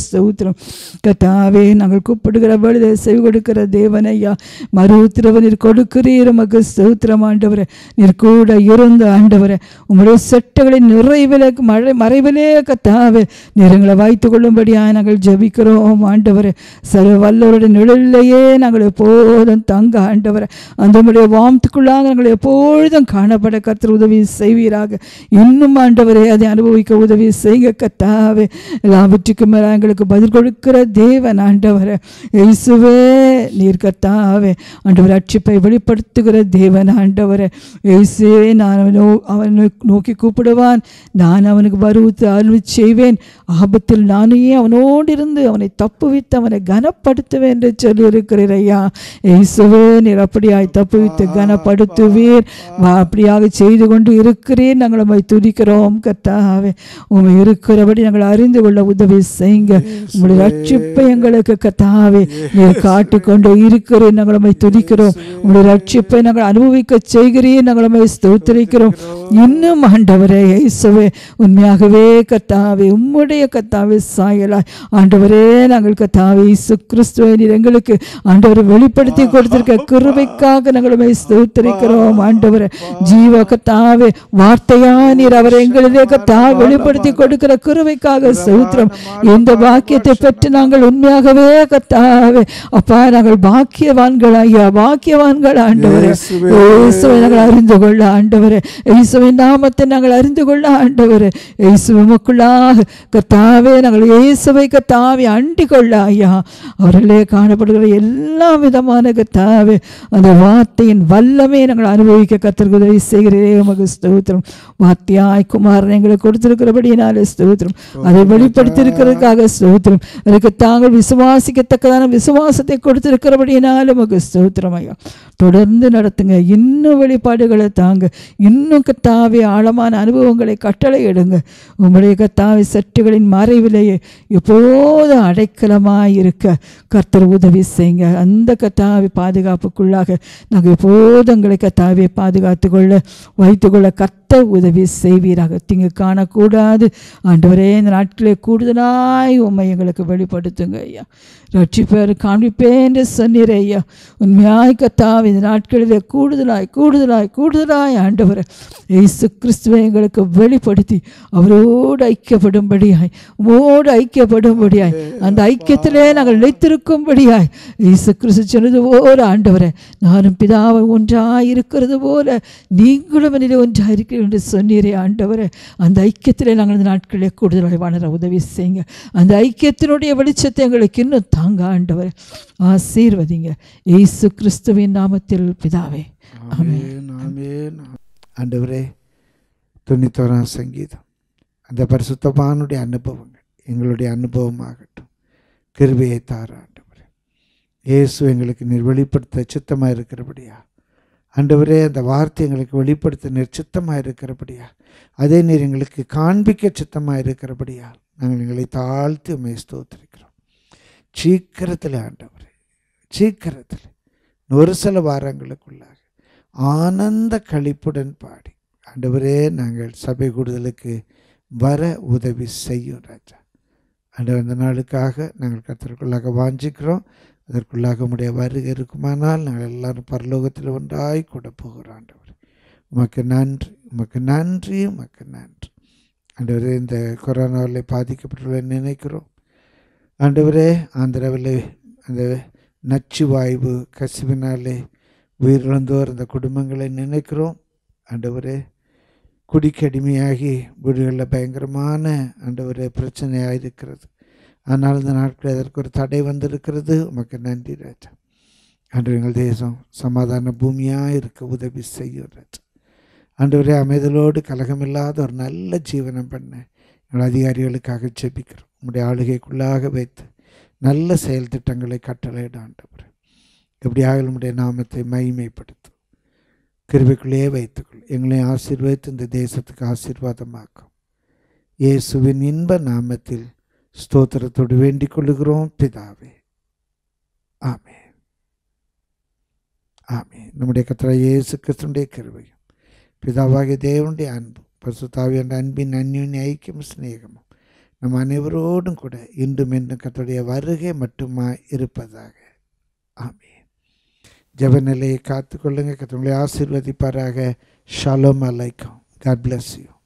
கத்தாவே நாங்கள் கூப்பிடுகிற பொழுது செவி கொடுக்கிற தேவனையா மறு உத்தரவு நீர் கொடுக்கிறீர் மகு சௌத்திரம் ஆண்டவர் நீர் கூட இருந்த ஆண்டவர் உங்களுடைய சட்டங்களின் நிறைவில் மழை மறைவிலே கத்தாவே நிறங்களை வாய்த்து கொள்ளும்படியாக நாங்கள் ஜபிக்கிறோம் ஆண்டவர் சர்வ வல்லவருடைய நிழலிலேயே நாங்கள் எப்போதும் தங்க ஆண்டவர் அந்த முறைய வாம்த்துக்குள்ளாக நாங்கள் எப்பொழுதும் காணப்பட கத்திர உதவி செய்வீராக இன்னும் ஆண்டவரே அதை அனுபவிக்க உதவி செய்ய கத்தாவே எல்லாவற்றுக்கும் மேலே எங்களுக்கு பதில் கொடுக்கிற இருக்கிற தேவன் ஆண்டவரை இயேசுவே நீர் கத்தாவே ஆண்டவர் அட்சிப்பை வெளிப்படுத்துகிற தேவன் ஆண்டவரை இயேசுவே நான் அவனோ அவனை நோக்கி கூப்பிடுவான் நான் அவனுக்கு வருவத்து அருள் செய்வேன் ஆபத்தில் நானே அவனோடு இருந்து அவனை தப்புவித்து அவனை கனப்படுத்துவேன் என்று சொல்லியிருக்கிறீர் ஐயா இயேசுவே நீர் அப்படியாய் தப்புவித்து கனப்படுத்துவீர் அப்படியாக செய்து கொண்டு இருக்கிறேன் நாங்கள் உண்மை துதிக்கிறோம் கத்தாவே உண்மை இருக்கிறபடி நாங்கள் அறிந்து கொள்ள உதவி செய்யுங்க உங்களுடைய ரட்சிப்பை எங்களுக்கு கத்தாவே நீர் காட்டிக்கொண்டு இருக்கிறேன் நாங்கள் உண்மை துதிக்கிறோம் உங்களுடைய ரட்சிப்பை நாங்கள் அனுபவிக்க செய்கிறேன் நாங்கள் உண்மை ஸ்தோத்திரிக்கிறோம் இன்னும் ஆண்டவரே இயேசுவே உண்மையாகவே கத்தாவே உம்முடைய கத்தாவே சாயலாய் ஆண்டவரே நாங்கள் கத்தாவே இசு கிறிஸ்துவை நீர் எங்களுக்கு ஆண்டவரை வெளிப்படுத்தி கொடுத்திருக்க கிருபைக்காக நாங்கள் உண்மை ஸ்தோத்திரிக்கிறோம் ஆண்டவரே ஜீவ கத்தாவே வார்த்தையா நீர் அவரை எங்களிலே கத்தா வெளிப்படுத்தி கொடுக்கிற கிருபைக்காக ஸ்தோத்திரம் இந்த வாக்கியத்தை பெற்று நாங்கள் உண்மையாகவே கத்தாவே அப்பா நாங்கள் பாக்கியவான்கள் ஐயா பாக்கியவான்கள் ஆண்டவரே நாங்கள் அறிந்து கொள்ள ஆண்டவரே இயேசுவின் நாமத்தை நாங்கள் அறிந்து கொள்ள ஆண்டவரே இயேசுவை மக்களாக கத்தாவே நாங்கள் இயேசுவை கத்தாவே அண்டி கொள்ள ஐயா அவர்களே காணப்படுகிற எல்லா விதமான கத்தாவே அந்த வார்த்தையின் வல்லமே நாங்கள் அனுபவிக்க கத்திற்கு செய்கிறே ஸ்தோத்திரம் வாத்தியாய் குமாரன் எங்களுக்கு கொடுத்திருக்கிறபடியினாலே ஸ்தோத்திரம் அதை வெளிப்படுத்தி இருக்கிறதுக்காக ஸ்தோத்திரம் எனக்கு தாங்கள் விசுவாசிக்கத்தக்கதான விசுவாசத்தை கொடுத்துருக்கிறபடினாலும் உமக்கு ஸ்தோத்திரமையா தொடர்ந்து நடத்துங்க இன்னும் வெளிப்பாடுகளை தாங்க இன்னும் கத்தாவே ஆழமான அனுபவங்களை கட்டளை எடுங்க உங்களுடைய கத்தாவை சற்றுகளின் மறைவிலேயே எப்போது அடைக்கலமாக இருக்க கர்த்தர் உதவி செய்யுங்க அந்த கத்தாவை பாதுகாப்புக்குள்ளாக நாங்கள் எப்போது எங்களை கத்தாவை பாதுகாத்து கொள்ள வைத்துக்கொள்ள கர்த்தர் உதவி செய்வீராக திங்கு காணக்கூடாது ஆண்டவரே இந்த நாட்களே கூடுதலாய் உண்மை எங்களுக்கு வெளி வெளிப்படுத்துங்க ஐயா ரட்சிப்பேர் காண்பிப்பேன்ற சொன்னீர் ஐயா உண்மையாய் கத்தா இந்த நாட்களிலே கூடுதலாய் கூடுதலாய் கூடுதலாய் ஆண்டவர் இயேசு கிறிஸ்துவை எங்களுக்கு வெளிப்படுத்தி அவரோடு ஐக்கியப்படும்படியாய் உமோடு ஐக்கியப்படும்படியாய் அந்த ஐக்கியத்திலே நாங்கள் நிலைத்திருக்கும்படியாய் இயேசு கிறிஸ்து சொன்னது போல ஆண்டவரை நானும் பிதாவை ஒன்றாக இருக்கிறது போல நீங்களும் என்னிலே ஒன்றாக இருக்கிறேன் என்று சொன்னீரே ஆண்டவரை அந்த ஐக்கியத்திலே நாங்கள் இந்த நாட்களிலே கூடுதலாய் வாழ உதவி செய்யுங்க அந்த ஐக்கியத்தினுடைய வெளிச்சத்தை எங்களுக்கு இன்னும் தாங்க ஆண்டவர் ஆசீர்வதிங்க இயேசு கிறிஸ்துவின் நாமத்தில் பிதாவே ஆமேன் ஆமேன் ஆண்டவரே தொண்ணூத்தோராம் சங்கீதம் அந்த பரிசுத்தமானுடைய அனுபவங்கள் எங்களுடைய அனுபவமாகட்டும் கிருபையை தார ஆண்டவர் இயேசு எங்களுக்கு நீர் வெளிப்படுத்த சித்தமாக இருக்கிறபடியா ஆண்டவரே அந்த வார்த்தை எங்களுக்கு வெளிப்படுத்த நிர்ச்சித்தமாக இருக்கிறபடியா அதே நீர் எங்களுக்கு காண்பிக்க சித்தமாக இருக்கிறபடியா நாங்கள் எங்களை தாழ்த்தி உண்மை ஸ்தோத்திருக்கிறோம் சீக்கிரத்தில் ஆண்டவர் சீக்கிரத்தில் ஒரு சில வாரங்களுக்குள்ளாக ஆனந்த கழிப்புடன் பாடி ஆண்டவரே நாங்கள் சபை கூடுதலுக்கு வர உதவி செய்யும் ராஜா ஆண்டவர் அந்த நாளுக்காக நாங்கள் கத்திற்குள்ளாக வாஞ்சிக்கிறோம் அதற்குள்ளாக உடைய வருகை இருக்குமானால் நாங்கள் எல்லாரும் பரலோகத்தில் ஒன்றாய் கூட போகிறோம் ஆண்டவர் உமக்கு நன்றி உமக்கு நன்றி உமக்கு நன்றி ஆண்டவரே இந்த கொரோனாவில் பாதிக்கப்பட்டுள்ள நினைக்கிறோம் ஆண்டவரே ஆந்திராவில் அந்த நச்சு வாய்வு கசிவினாலே உயிரிழந்தோர் அந்த குடும்பங்களை நினைக்கிறோம் ஆண்டவரே குடிக்கடிமையாகி வீடுகளில் பயங்கரமான ஒரு பிரச்சனையாக இருக்கிறது ஆனால் இந்த நாட்கள் அதற்கு ஒரு தடை வந்திருக்கிறது உமக்கு நன்றி ராஜா அன்று எங்கள் தேசம் சமாதான பூமியாக இருக்க உதவி செய்யும் ராஜா ஆண்டவரே அமைதலோடு கலகமில்லாத ஒரு நல்ல ஜீவனம் பண்ண எங்கள் அதிகாரிகளுக்காக ஜெபிக்கிறோம் உங்களுடைய ஆளுகைக்குள்ளாக வைத்து நல்ல செயல் திட்டங்களை கட்டளையிட ஆண்டவர் எப்படியாக நம்முடைய நாமத்தை மைமைப்படுத்தும் கிருபிக்குள்ளேயே வைத்துக்கொள் எங்களையும் ஆசீர்வதித்து இந்த தேசத்துக்கு ஆசீர்வாதமாக்கும் இயேசுவின் இன்ப நாமத்தில் ஸ்தோத்திரத்தோடு வேண்டிக் கொள்ளுகிறோம் பிதாவே ஆமே ஆமே நம்முடைய கத்திர இயேசு கிருஷ்ணனுடைய கிருபையும் പിതാവാകിയ ദേവൻ്റെ அன்பு பரிசுத்தாவியன்ற அன்பின் அந்யுன் ஐக்கியம் சிநேகமும் நம் அனைவரோடும் கூட இன்றும் இன்றும் கத்தோடைய வருகை மட்டுமா இருப்பதாக ஆமே ஜபநிலையை காத்துக்கொள்ளுங்க கத்தவங்களை ஆசீர்வதிப்பாராக ஷலோம் அலைக்கம் காட் பிளஸ் யூ